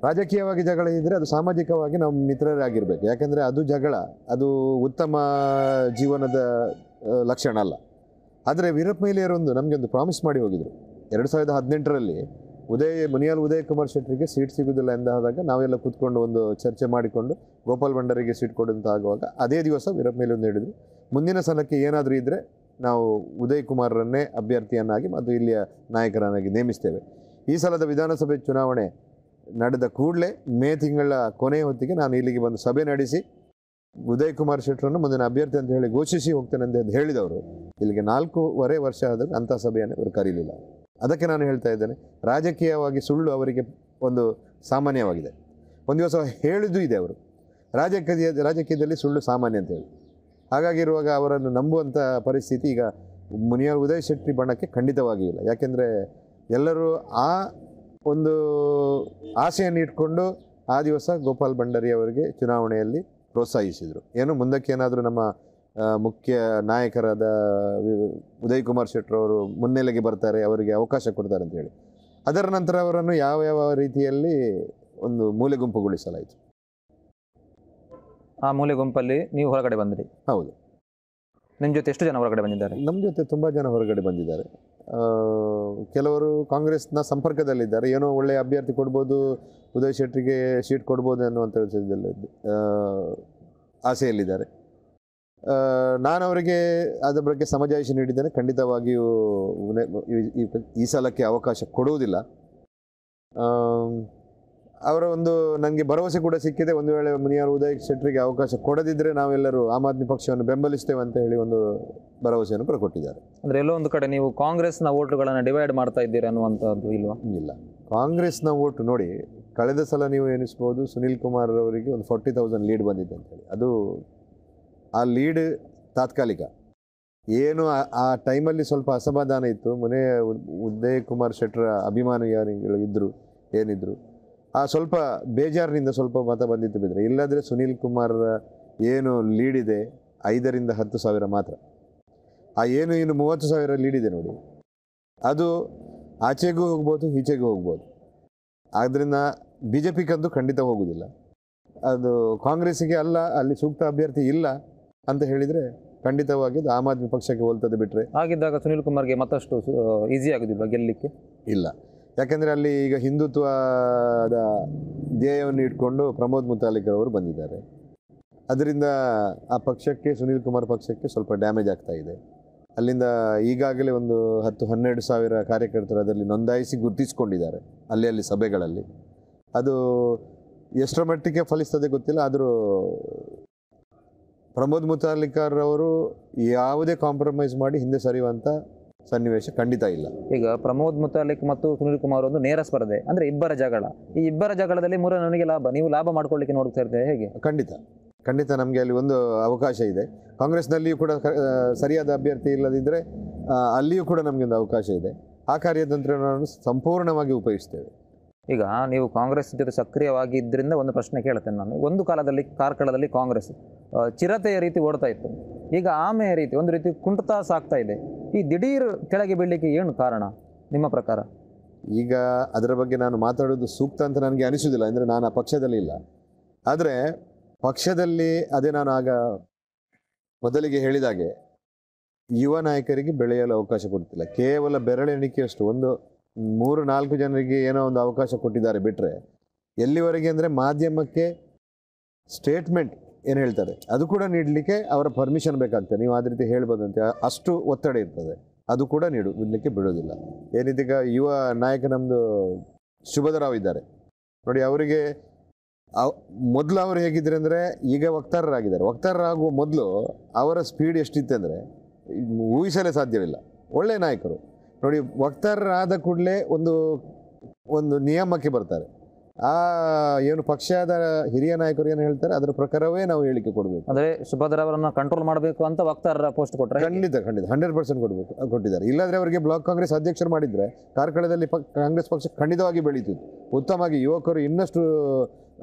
ರಾಜಕೀಯವಾಗಿ ಜಗಳ ಇದ್ದರೆ ಅದು ಸಾಮಾಜಿಕವಾಗಿ ನಾವು ಮಿತ್ರರಾಗಿರ್ಬೇಕು ಯಾಕಂದರೆ ಅದು ಜಗಳ ಅದು ಉತ್ತಮ ಜೀವನದ ಲಕ್ಷಣ ಅಲ್ಲ ಆದರೆ ವೀರಪ್ಪ ಮಹಿಳೆಯರೊಂದು ನಮಗೆ ಒಂದು ಪ್ರಾಮಿಸ್ ಮಾಡಿ ಹೋಗಿದ್ರು ಎರಡು ಸಾವಿರದ ಹದಿನೆಂಟರಲ್ಲಿ ಉದಯ ಮುನಿಯಾಲ್ ಉದಯ್ ಕುಮಾರ್ ಶೆಟ್ಟರಿಗೆ ಸೀಟ್ ಸಿಗುವುದಿಲ್ಲ ಎಂದಾದಾಗ ನಾವೆಲ್ಲ ಕೂತ್ಕೊಂಡು ಒಂದು ಚರ್ಚೆ ಮಾಡಿಕೊಂಡು ಗೋಪಾಲ್ ಭಂಡಾರಿಗೆ ಸೀಟ್ ಕೊಡುವಂತ ಆಗುವಾಗ ಅದೇ ದಿವಸ ವಿರಪ್ ಮೇಲೆ ಒಂದು ಮುಂದಿನ ಸಲಕ್ಕೆ ಏನಾದರೂ ಇದ್ದರೆ ನಾವು ಉದಯ್ ಕುಮಾರ್ರನ್ನೇ ಅಭ್ಯರ್ಥಿಯನ್ನಾಗಿ ಮತ್ತು ಇಲ್ಲಿಯ ನಾಯಕರನ್ನಾಗಿ ನೇಮಿಸ್ತೇವೆ ಈ ಸಲದ ವಿಧಾನಸಭೆ ಚುನಾವಣೆ ನಡೆದ ಕೂಡಲೇ ಮೇ ತಿಂಗಳ ಕೊನೆಯ ಹೊತ್ತಿಗೆ ನಾನು ಇಲ್ಲಿಗೆ ಬಂದು ಸಭೆ ನಡೆಸಿ ಉದಯ್ ಕುಮಾರ್ ಶೆಟ್ಟರನ್ನು ಮುಂದಿನ ಅಭ್ಯರ್ಥಿ ಅಂತ ಹೇಳಿ ಘೋಷಿಸಿ ಹೋಗ್ತೇನೆ ಅಂತ ಹೇಳಿದವರು ಇಲ್ಲಿಗೆ ನಾಲ್ಕೂವರೆ ವರ್ಷ ಆದರೂ ಅಂಥ ಸಭೆಯನ್ನು ಇವರು ಕರೀಲಿಲ್ಲ ಅದಕ್ಕೆ ನಾನು ಹೇಳ್ತಾ ಇದ್ದೇನೆ ರಾಜಕೀಯವಾಗಿ ಸುಳ್ಳು ಅವರಿಗೆ ಒಂದು ಸಾಮಾನ್ಯವಾಗಿದೆ ಒಂದು ದಿವಸ ಹೇಳಿದ್ದು ಇದೆ ಅವರು ರಾಜಕೀಯ ರಾಜಕೀಯದಲ್ಲಿ ಸುಳ್ಳು ಸಾಮಾನ್ಯ ಅಂತ ಹೇಳಿ ಹಾಗಾಗಿರುವಾಗ ಅವರನ್ನು ನಂಬುವಂಥ ಪರಿಸ್ಥಿತಿ ಈಗ ಮುನಿಯ ಉದಯ್ ಶೆಟ್ಟಿ ಬಣ್ಣಕ್ಕೆ ಖಂಡಿತವಾಗಿ ಇಲ್ಲ ಯಾಕೆಂದರೆ ಎಲ್ಲರೂ ಆ ಒಂದು ಆಸೆಯನ್ನು ಇಟ್ಕೊಂಡು ಆ ದಿವಸ ಗೋಪಾಲ್ ಭಂಡಾರಿ ಅವರಿಗೆ ಚುನಾವಣೆಯಲ್ಲಿ ಪ್ರೋತ್ಸಾಹಿಸಿದರು ಏನು ಮುಂದಕ್ಕೆ ಏನಾದರೂ ನಮ್ಮ ಮುಖ್ಯ ನಾಯಕರಾದ ಉದಯ್ ಕುಮಾರ್ ಅವರು ಮುನ್ನೆಲೆಗೆ ಬರ್ತಾರೆ ಅವರಿಗೆ ಅವಕಾಶ ಕೊಡ್ತಾರೆ ಅಂತ ಹೇಳಿ ಅದರ ನಂತರ ಅವರನ್ನು ಯಾವ ಯಾವ ರೀತಿಯಲ್ಲಿ ಒಂದು ಮೂಲೆ ಗುಂಪುಗೊಳಿಸಲಾಯಿತು
ಆ ಮೂಲೆ ಗುಂಪಲ್ಲಿ ನೀವು ಹೊರಗಡೆ ಬಂದ್ರಿ ಹೌದು
ನಿಮ್ಮ ಜೊತೆ ಎಷ್ಟು ಜನ ಹೊರಗಡೆ ಬಂದಿದ್ದಾರೆ ನಮ್ಮ ಜೊತೆ ತುಂಬ ಜನ ಹೊರಗಡೆ ಬಂದಿದ್ದಾರೆ ಕೆಲವರು ಕಾಂಗ್ರೆಸ್ನ ಸಂಪರ್ಕದಲ್ಲಿದ್ದಾರೆ ಏನೋ ಒಳ್ಳೆಯ ಅಭ್ಯರ್ಥಿ ಕೊಡ್ಬೋದು ಉದಯ್ ಶೆಟ್ಟಿಗೆ ಸೀಟ್ ಕೊಡ್ಬೋದು ಅನ್ನುವಂಥ ಆಸೆಯಲ್ಲಿದ್ದಾರೆ ನಾನು ಅವರಿಗೆ ಅದರ ಬಗ್ಗೆ ಸಮಜಾಯಿಷಿ ನೀಡಿದ್ದೇನೆ ಖಂಡಿತವಾಗಿಯೂ ಈ ಸಲಕ್ಕೆ ಅವಕಾಶ ಕೊಡುವುದಿಲ್ಲ ಅವರ ಒಂದು ನನಗೆ ಭರವಸೆ ಕೂಡ ಸಿಕ್ಕಿದೆ ಒಂದು ವೇಳೆ ಮುನಿಯಾರ್ ಉದಯ್ ಶೆಟ್ಟರಿಗೆ ಅವಕಾಶ ಕೊಡದಿದ್ದರೆ ನಾವೆಲ್ಲರೂ ಆಮ್ ಆದ್ಮಿ ಪಕ್ಷವನ್ನು ಬೆಂಬಲಿಸ್ತೇವೆ ಅಂತ ಹೇಳಿ ಒಂದು ಭರವಸೆಯನ್ನು ಕೂಡ ಕೊಟ್ಟಿದ್ದಾರೆ
ಅಂದರೆ ಎಲ್ಲೋ ಒಂದು ಕಡೆ ನೀವು ಕಾಂಗ್ರೆಸ್ನ ಓಟ್ಗಳನ್ನು ಡಿವೈಡ್ ಮಾಡ್ತಾ
ಇದ್ದೀರಿ ಅನ್ನುವಂಥದ್ದು ಇಲ್ವಾ ಇಲ್ಲ ಕಾಂಗ್ರೆಸ್ನ ಓಟು ನೋಡಿ ಕಳೆದ ಸಲ ನೀವು ಎನಿಸ್ಬೋದು ಸುನೀಲ್ ಕುಮಾರ್ ಅವರಿಗೆ ಒಂದು ಫೋರ್ಟಿ ತೌಸಂಡ್ ಲೀಡ್ ಬಂದಿದೆ ಅಂತೇಳಿ ಅದು ಆ ಲೀಡ್ ತಾತ್ಕಾಲಿಕ ಏನು ಆ ಟೈಮಲ್ಲಿ ಸ್ವಲ್ಪ ಅಸಮಾಧಾನ ಇತ್ತು ಮನೆ ಉದಯ್ ಕುಮಾರ್ ಶೆಟ್ಟರ ಅಭಿಮಾನಿ ಇದ್ದರು ಏನಿದ್ರು ಆ ಸ್ವಲ್ಪ ಬೇಜಾರಿನಿಂದ ಸ್ವಲ್ಪ ಮತ ಬಂದಿತ್ತು ಬಿದ್ದರೆ ಇಲ್ಲಾದರೆ ಸುನೀಲ್ ಕುಮಾರ್ ಏನು ಇದೆ ಐದರಿಂದ ಹತ್ತು ಸಾವಿರ ಮಾತ್ರ ಆ ಏನು ಇನ್ನು ಮೂವತ್ತು ಸಾವಿರ ಇದೆ ನೋಡಿ ಅದು ಆಚೆಗೂ ಹೋಗ್ಬೋದು ಈಚೆಗೂ ಹೋಗ್ಬೋದು ಆದ್ದರಿಂದ ಬಿ ಜೆ ಪಿಗಂತೂ ಖಂಡಿತ ಹೋಗುವುದಿಲ್ಲ ಅದು ಕಾಂಗ್ರೆಸ್ಸಿಗೆ ಅಲ್ಲ ಅಲ್ಲಿ ಸೂಕ್ತ ಅಭ್ಯರ್ಥಿ ಇಲ್ಲ ಅಂತ ಹೇಳಿದ್ರೆ ಖಂಡಿತವಾಗಿ ಆಮ್ ಆದ್ಮಿ ಪಕ್ಷಕ್ಕೆ ಹೋಲ್ತದೆ ಬಿಟ್ಟರೆ ಹಾಗಿದ್ದಾಗ ಸುನಿಲ್ ಕುಮಾರ್ಗೆ ಮತ್ತಷ್ಟು ಈಸಿ ಆಗೋದಿಲ್ಲ ಗೆಲ್ಲಲಿಕ್ಕೆ ಇಲ್ಲ ಯಾಕೆಂದರೆ ಅಲ್ಲಿ ಈಗ ಹಿಂದುತ್ವದ ಧ್ಯೇಯವನ್ನು ಇಟ್ಕೊಂಡು ಪ್ರಮೋದ್ ಮುತಾಲಿಕರ್ ಅವರು ಬಂದಿದ್ದಾರೆ ಅದರಿಂದ ಆ ಪಕ್ಷಕ್ಕೆ ಸುನೀಲ್ ಕುಮಾರ್ ಪಕ್ಷಕ್ಕೆ ಸ್ವಲ್ಪ ಡ್ಯಾಮೇಜ್ ಆಗ್ತಾ ಇದೆ ಅಲ್ಲಿಂದ ಈಗಾಗಲೇ ಒಂದು ಹತ್ತು ಹನ್ನೆರಡು ಸಾವಿರ ಕಾರ್ಯಕರ್ತರು ಅದರಲ್ಲಿ ನೋಂದಾಯಿಸಿ ಗುರುತಿಸಿಕೊಂಡಿದ್ದಾರೆ ಅಲ್ಲಿ ಅಲ್ಲಿ ಸಭೆಗಳಲ್ಲಿ ಅದು ಎಷ್ಟರ ಮಟ್ಟಿಗೆ ಫಲಿಸ್ತದೆ ಗೊತ್ತಿಲ್ಲ ಆದರೂ ಪ್ರಮೋದ್ ಮುತಾಲಿಕಾರ್ ಅವರು ಯಾವುದೇ ಕಾಂಪ್ರಮೈಸ್ ಮಾಡಿ ಹಿಂದೆ ಸರಿಯುವಂಥ ಸನ್ನಿವೇಶ ಖಂಡಿತ ಇಲ್ಲ ಈಗ
ಪ್ರಮೋದ್ ಮುತಾಲಿಕ್ ಮತ್ತು ಸುನೀಲ್ ಕುಮಾರ್ ಒಂದು ನೇರ ಸ್ಪರ್ಧೆ ಅಂದ್ರೆ ಇಬ್ಬರ ಜಗಳ ಈ ಇಬ್ಬರ ಜಗಳದಲ್ಲಿ ನನಗೆ
ಲಾಭ ನೀವು ಲಾಭ ಮಾಡ್ಕೊಳ್ಳಿಕ್ಕೆ ನೋಡ್ತಾ ಇರ್ತೇವೆ ಹೇಗೆ ಖಂಡಿತ ಖಂಡಿತ ನಮಗೆ ಅಲ್ಲಿ ಒಂದು ಅವಕಾಶ ಇದೆ ಕಾಂಗ್ರೆಸ್ನಲ್ಲಿಯೂ ಕೂಡ ಸರಿಯಾದ ಅಭ್ಯರ್ಥಿ ಇಲ್ಲದಿದ್ದರೆ ಅಲ್ಲಿಯೂ ಕೂಡ ನಮಗೆ ಒಂದು ಅವಕಾಶ ಇದೆ ಆ ಕಾರ್ಯತಂತ್ರವನ್ನು ಸಂಪೂರ್ಣವಾಗಿ ಉಪಯೋಗಿಸ್ತೇವೆ ಈಗ ನೀವು ಕಾಂಗ್ರೆಸ್ ಜೊತೆ ಸಕ್ರಿಯವಾಗಿ
ಇದ್ದರಿಂದ ಒಂದು ಪ್ರಶ್ನೆ ಕೇಳ್ತೇನೆ ನಾನು ಒಂದು ಕಾಲದಲ್ಲಿ ಕಾರ್ಕಳದಲ್ಲಿ ಕಾಂಗ್ರೆಸ್ ಚಿರತೆಯ ರೀತಿ ಓಡ್ತಾ ಇತ್ತು ಈಗ ಆಮೆಯ ರೀತಿ ಒಂದು ರೀತಿ ಕುಂಟತ ಸಾಕ್ತಾ ಇದೆ ಈ ದಿಢೀರ್ ಕೆಳಗೆ ಬೀಳಲಿಕ್ಕೆ ಏನು ಕಾರಣ
ನಿಮ್ಮ ಪ್ರಕಾರ ಈಗ ಅದರ ಬಗ್ಗೆ ನಾನು ಮಾತಾಡೋದು ಸೂಕ್ತ ಅಂತ ನನಗೆ ಅನಿಸೋದಿಲ್ಲ ಅಂದರೆ ನಾನು ಆ ಪಕ್ಷದಲ್ಲಿ ಇಲ್ಲ ಆದರೆ ಪಕ್ಷದಲ್ಲಿ ಅದೇ ನಾನು ಆಗ ಮೊದಲಿಗೆ ಹೇಳಿದಾಗೆ ಯುವ ನಾಯಕರಿಗೆ ಬೆಳೆಯಲು ಅವಕಾಶ ಕೊಡ್ತಿಲ್ಲ ಕೇವಲ ಬೆರಳೆಣಿಕೆಯಷ್ಟು ಒಂದು ಮೂರು ನಾಲ್ಕು ಜನರಿಗೆ ಏನೋ ಒಂದು ಅವಕಾಶ ಕೊಟ್ಟಿದ್ದಾರೆ ಬಿಟ್ಟರೆ ಎಲ್ಲಿವರೆಗೆ ಅಂದರೆ ಮಾಧ್ಯಮಕ್ಕೆ ಸ್ಟೇಟ್ಮೆಂಟ್ ಏನು ಹೇಳ್ತಾರೆ ಅದು ಕೂಡ ನೀಡಲಿಕ್ಕೆ ಅವರ ಪರ್ಮಿಷನ್ ಬೇಕಾಗ್ತದೆ ನೀವು ಅದೇ ರೀತಿ ಅಂತ ಅಷ್ಟು ಒತ್ತಡ ಇರ್ತದೆ ಅದು ಕೂಡ ನೀಡು ಬಿಡಲಿಕ್ಕೆ ಬಿಡೋದಿಲ್ಲ ಏನಿದ್ದೀಗ ಯುವ ನಾಯಕ ನಮ್ಮದು ಶುಭದರಾವ್ ಇದ್ದಾರೆ ನೋಡಿ ಅವರಿಗೆ ಮೊದಲು ಅವರು ಹೇಗಿದ್ರೆ ಅಂದರೆ ಈಗ ವಕ್ತಾರರಾಗಿದ್ದಾರೆ ವಕ್ತಾರರಾಗುವ ಮೊದಲು ಅವರ ಸ್ಪೀಡ್ ಅಂದರೆ ಊಹಿಸಲೇ ಸಾಧ್ಯವಿಲ್ಲ ಒಳ್ಳೆಯ ನಾಯಕರು ನೋಡಿ ವಕ್ತಾರರಾದ ಕೂಡಲೇ ಒಂದು ಒಂದು ನಿಯಮಕ್ಕೆ ಬರ್ತಾರೆ ಆ ಏನು ಪಕ್ಷದ ಹಿರಿಯ ನಾಯಕರು ಏನು ಹೇಳ್ತಾರೆ ಅದರ ಪ್ರಕಾರವೇ ನಾವು ಹೇಳಿಕೆ ಕೊಡಬೇಕು
ಅಂದರೆ ಸುಭದ್ರ ಕಂಟ್ರೋಲ್ ಮಾಡಬೇಕು
ಅಂತ ವಕ್ತಾರರ ಪೋಸ್ಟ್ ಕೊಟ್ಟರೆ ಖಂಡಿತ ಖಂಡಿತ ಹಂಡ್ರೆಡ್ ಪರ್ಸೆಂಟ್ ಕೊಡಬೇಕು ಕೊಟ್ಟಿದ್ದಾರೆ ಇಲ್ಲಾಂದ್ರೆ ಅವರಿಗೆ ಬ್ಲಾಕ್ ಕಾಂಗ್ರೆಸ್ ಅಧ್ಯಕ್ಷರು ಮಾಡಿದರೆ ಕಾರ್ಕಳದಲ್ಲಿ ಕಾಂಗ್ರೆಸ್ ಪಕ್ಷ ಖಂಡಿತವಾಗಿ ಬೆಳೀತಿತ್ತು ಉತ್ತಮವಾಗಿ ಯುವಕರು ಇನ್ನಷ್ಟು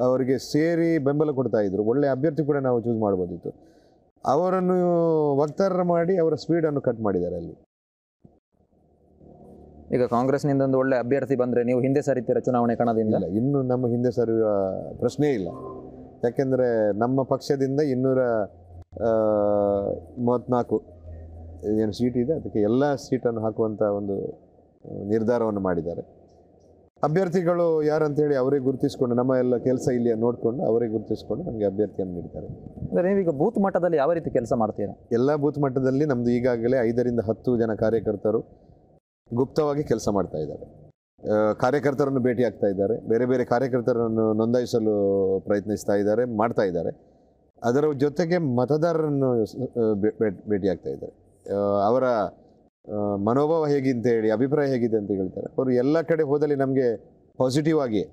ಅವರಿಗೆ ಸೇರಿ ಬೆಂಬಲ ಕೊಡ್ತಾ ಇದ್ರು ಒಳ್ಳೆಯ ಅಭ್ಯರ್ಥಿ ಕೂಡ ನಾವು ಚೂಸ್ ಮಾಡ್ಬೋದಿತ್ತು ಅವರನ್ನು ವಕ್ತಾರರ ಮಾಡಿ ಅವರ ಸ್ಪೀಡನ್ನು ಕಟ್ ಮಾಡಿದ್ದಾರೆ ಅಲ್ಲಿ ಈಗ ಕಾಂಗ್ರೆಸ್ನಿಂದ ಒಂದು ಒಳ್ಳೆ ಅಭ್ಯರ್ಥಿ ಬಂದರೆ ನೀವು ಹಿಂದೆ ಸರಿತೀರ ಚುನಾವಣೆ ಕಣದಿಂದ ಇನ್ನೂ ಇನ್ನು ನಮ್ಮ ಹಿಂದೆ ಸರಿಯುವ ಪ್ರಶ್ನೆ ಇಲ್ಲ ಯಾಕೆಂದರೆ ನಮ್ಮ ಪಕ್ಷದಿಂದ ಇನ್ನೂರ ಮೂವತ್ತ್ನಾಲ್ಕು ಏನು ಸೀಟ್ ಇದೆ ಅದಕ್ಕೆ ಎಲ್ಲ ಸೀಟನ್ನು ಹಾಕುವಂಥ ಒಂದು ನಿರ್ಧಾರವನ್ನು ಮಾಡಿದ್ದಾರೆ ಅಭ್ಯರ್ಥಿಗಳು ಯಾರಂತೇಳಿ ಅವರೇ ಗುರುತಿಸಿಕೊಂಡು ನಮ್ಮ ಎಲ್ಲ ಕೆಲಸ ಇಲ್ಲಿ ನೋಡಿಕೊಂಡು ಅವರೇ ಗುರುತಿಸ್ಕೊಂಡು ನಮಗೆ ಅಭ್ಯರ್ಥಿಯನ್ನು ನೀಡ್ತಾರೆ
ಅಂದರೆ ನೀವೀಗ ಬೂತ್ ಮಟ್ಟದಲ್ಲಿ ಯಾವ ರೀತಿ ಕೆಲಸ ಮಾಡ್ತೀರಾ
ಎಲ್ಲ ಬೂತ್ ಮಟ್ಟದಲ್ಲಿ ನಮ್ಮದು ಈಗಾಗಲೇ ಐದರಿಂದ ಹತ್ತು ಜನ ಕಾರ್ಯಕರ್ತರು ಗುಪ್ತವಾಗಿ ಕೆಲಸ ಮಾಡ್ತಾ ಇದ್ದಾರೆ ಕಾರ್ಯಕರ್ತರನ್ನು ಭೇಟಿ ಆಗ್ತಾ ಇದ್ದಾರೆ ಬೇರೆ ಬೇರೆ ಕಾರ್ಯಕರ್ತರನ್ನು ನೋಂದಾಯಿಸಲು ಪ್ರಯತ್ನಿಸ್ತಾ ಇದ್ದಾರೆ ಮಾಡ್ತಾ ಇದ್ದಾರೆ ಅದರ ಜೊತೆಗೆ ಮತದಾರರನ್ನು ಭೇಟಿ ಆಗ್ತಾ ಇದ್ದಾರೆ ಅವರ ಮನೋಭಾವ ಹೇಗೆ ಅಂತ ಹೇಳಿ ಅಭಿಪ್ರಾಯ ಹೇಗಿದೆ ಅಂತ ಹೇಳ್ತಾರೆ ಅವರು ಎಲ್ಲ ಕಡೆ ಹೋದಲ್ಲಿ ನಮಗೆ ಪಾಸಿಟಿವ್ ಆಗಿ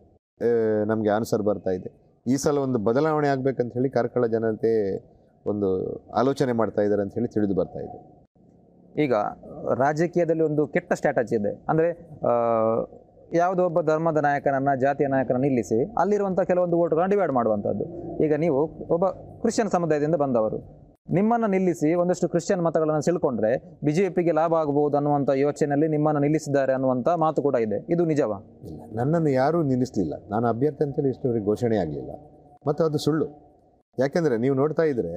ನಮಗೆ ಆನ್ಸರ್ ಬರ್ತಾ ಇದೆ ಈ ಸಲ ಒಂದು ಬದಲಾವಣೆ ಆಗಬೇಕಂತ ಹೇಳಿ ಕಾರ್ಕಳ ಜನತೆ ಒಂದು ಆಲೋಚನೆ ಮಾಡ್ತಾ ಇದ್ದಾರೆ ಅಂತ ಹೇಳಿ ತಿಳಿದು ಬರ್ತಾ ಇದೆ
ಈಗ ರಾಜಕೀಯದಲ್ಲಿ ಒಂದು ಕೆಟ್ಟ ಸ್ಟ್ರಾಟಜಿ ಇದೆ ಅಂದರೆ ಯಾವುದೋ ಒಬ್ಬ ಧರ್ಮದ ನಾಯಕನನ್ನು ಜಾತಿಯ ನಾಯಕನ ನಿಲ್ಲಿಸಿ ಅಲ್ಲಿರುವಂಥ ಕೆಲವೊಂದು ಓಟುಗಳನ್ನು ಡಿವೈಡ್ ಮಾಡುವಂಥದ್ದು ಈಗ ನೀವು ಒಬ್ಬ ಕ್ರಿಶ್ಚಿಯನ್ ಸಮುದಾಯದಿಂದ ಬಂದವರು ನಿಮ್ಮನ್ನು ನಿಲ್ಲಿಸಿ ಒಂದಷ್ಟು ಕ್ರಿಶ್ಚಿಯನ್ ಮತಗಳನ್ನು ಸೆಳ್ಕೊಂಡ್ರೆ ಬಿ ಜೆ ಪಿಗೆ ಲಾಭ ಆಗಬಹುದು ಅನ್ನುವಂಥ ಯೋಚನೆಯಲ್ಲಿ ನಿಮ್ಮನ್ನು ನಿಲ್ಲಿಸಿದ್ದಾರೆ
ಅನ್ನುವಂಥ ಮಾತು ಕೂಡ ಇದೆ ಇದು ನಿಜವಾ ಇಲ್ಲ ನನ್ನನ್ನು ಯಾರೂ ನಿಲ್ಲಿಸಲಿಲ್ಲ ನಾನು ಅಭ್ಯರ್ಥಿ ಅಂತೇಳಿ ಇಷ್ಟವರೆಗೆ ಘೋಷಣೆ ಆಗಲಿಲ್ಲ ಮತ್ತು ಅದು ಸುಳ್ಳು ಯಾಕೆಂದರೆ ನೀವು ನೋಡ್ತಾ ಇದ್ದರೆ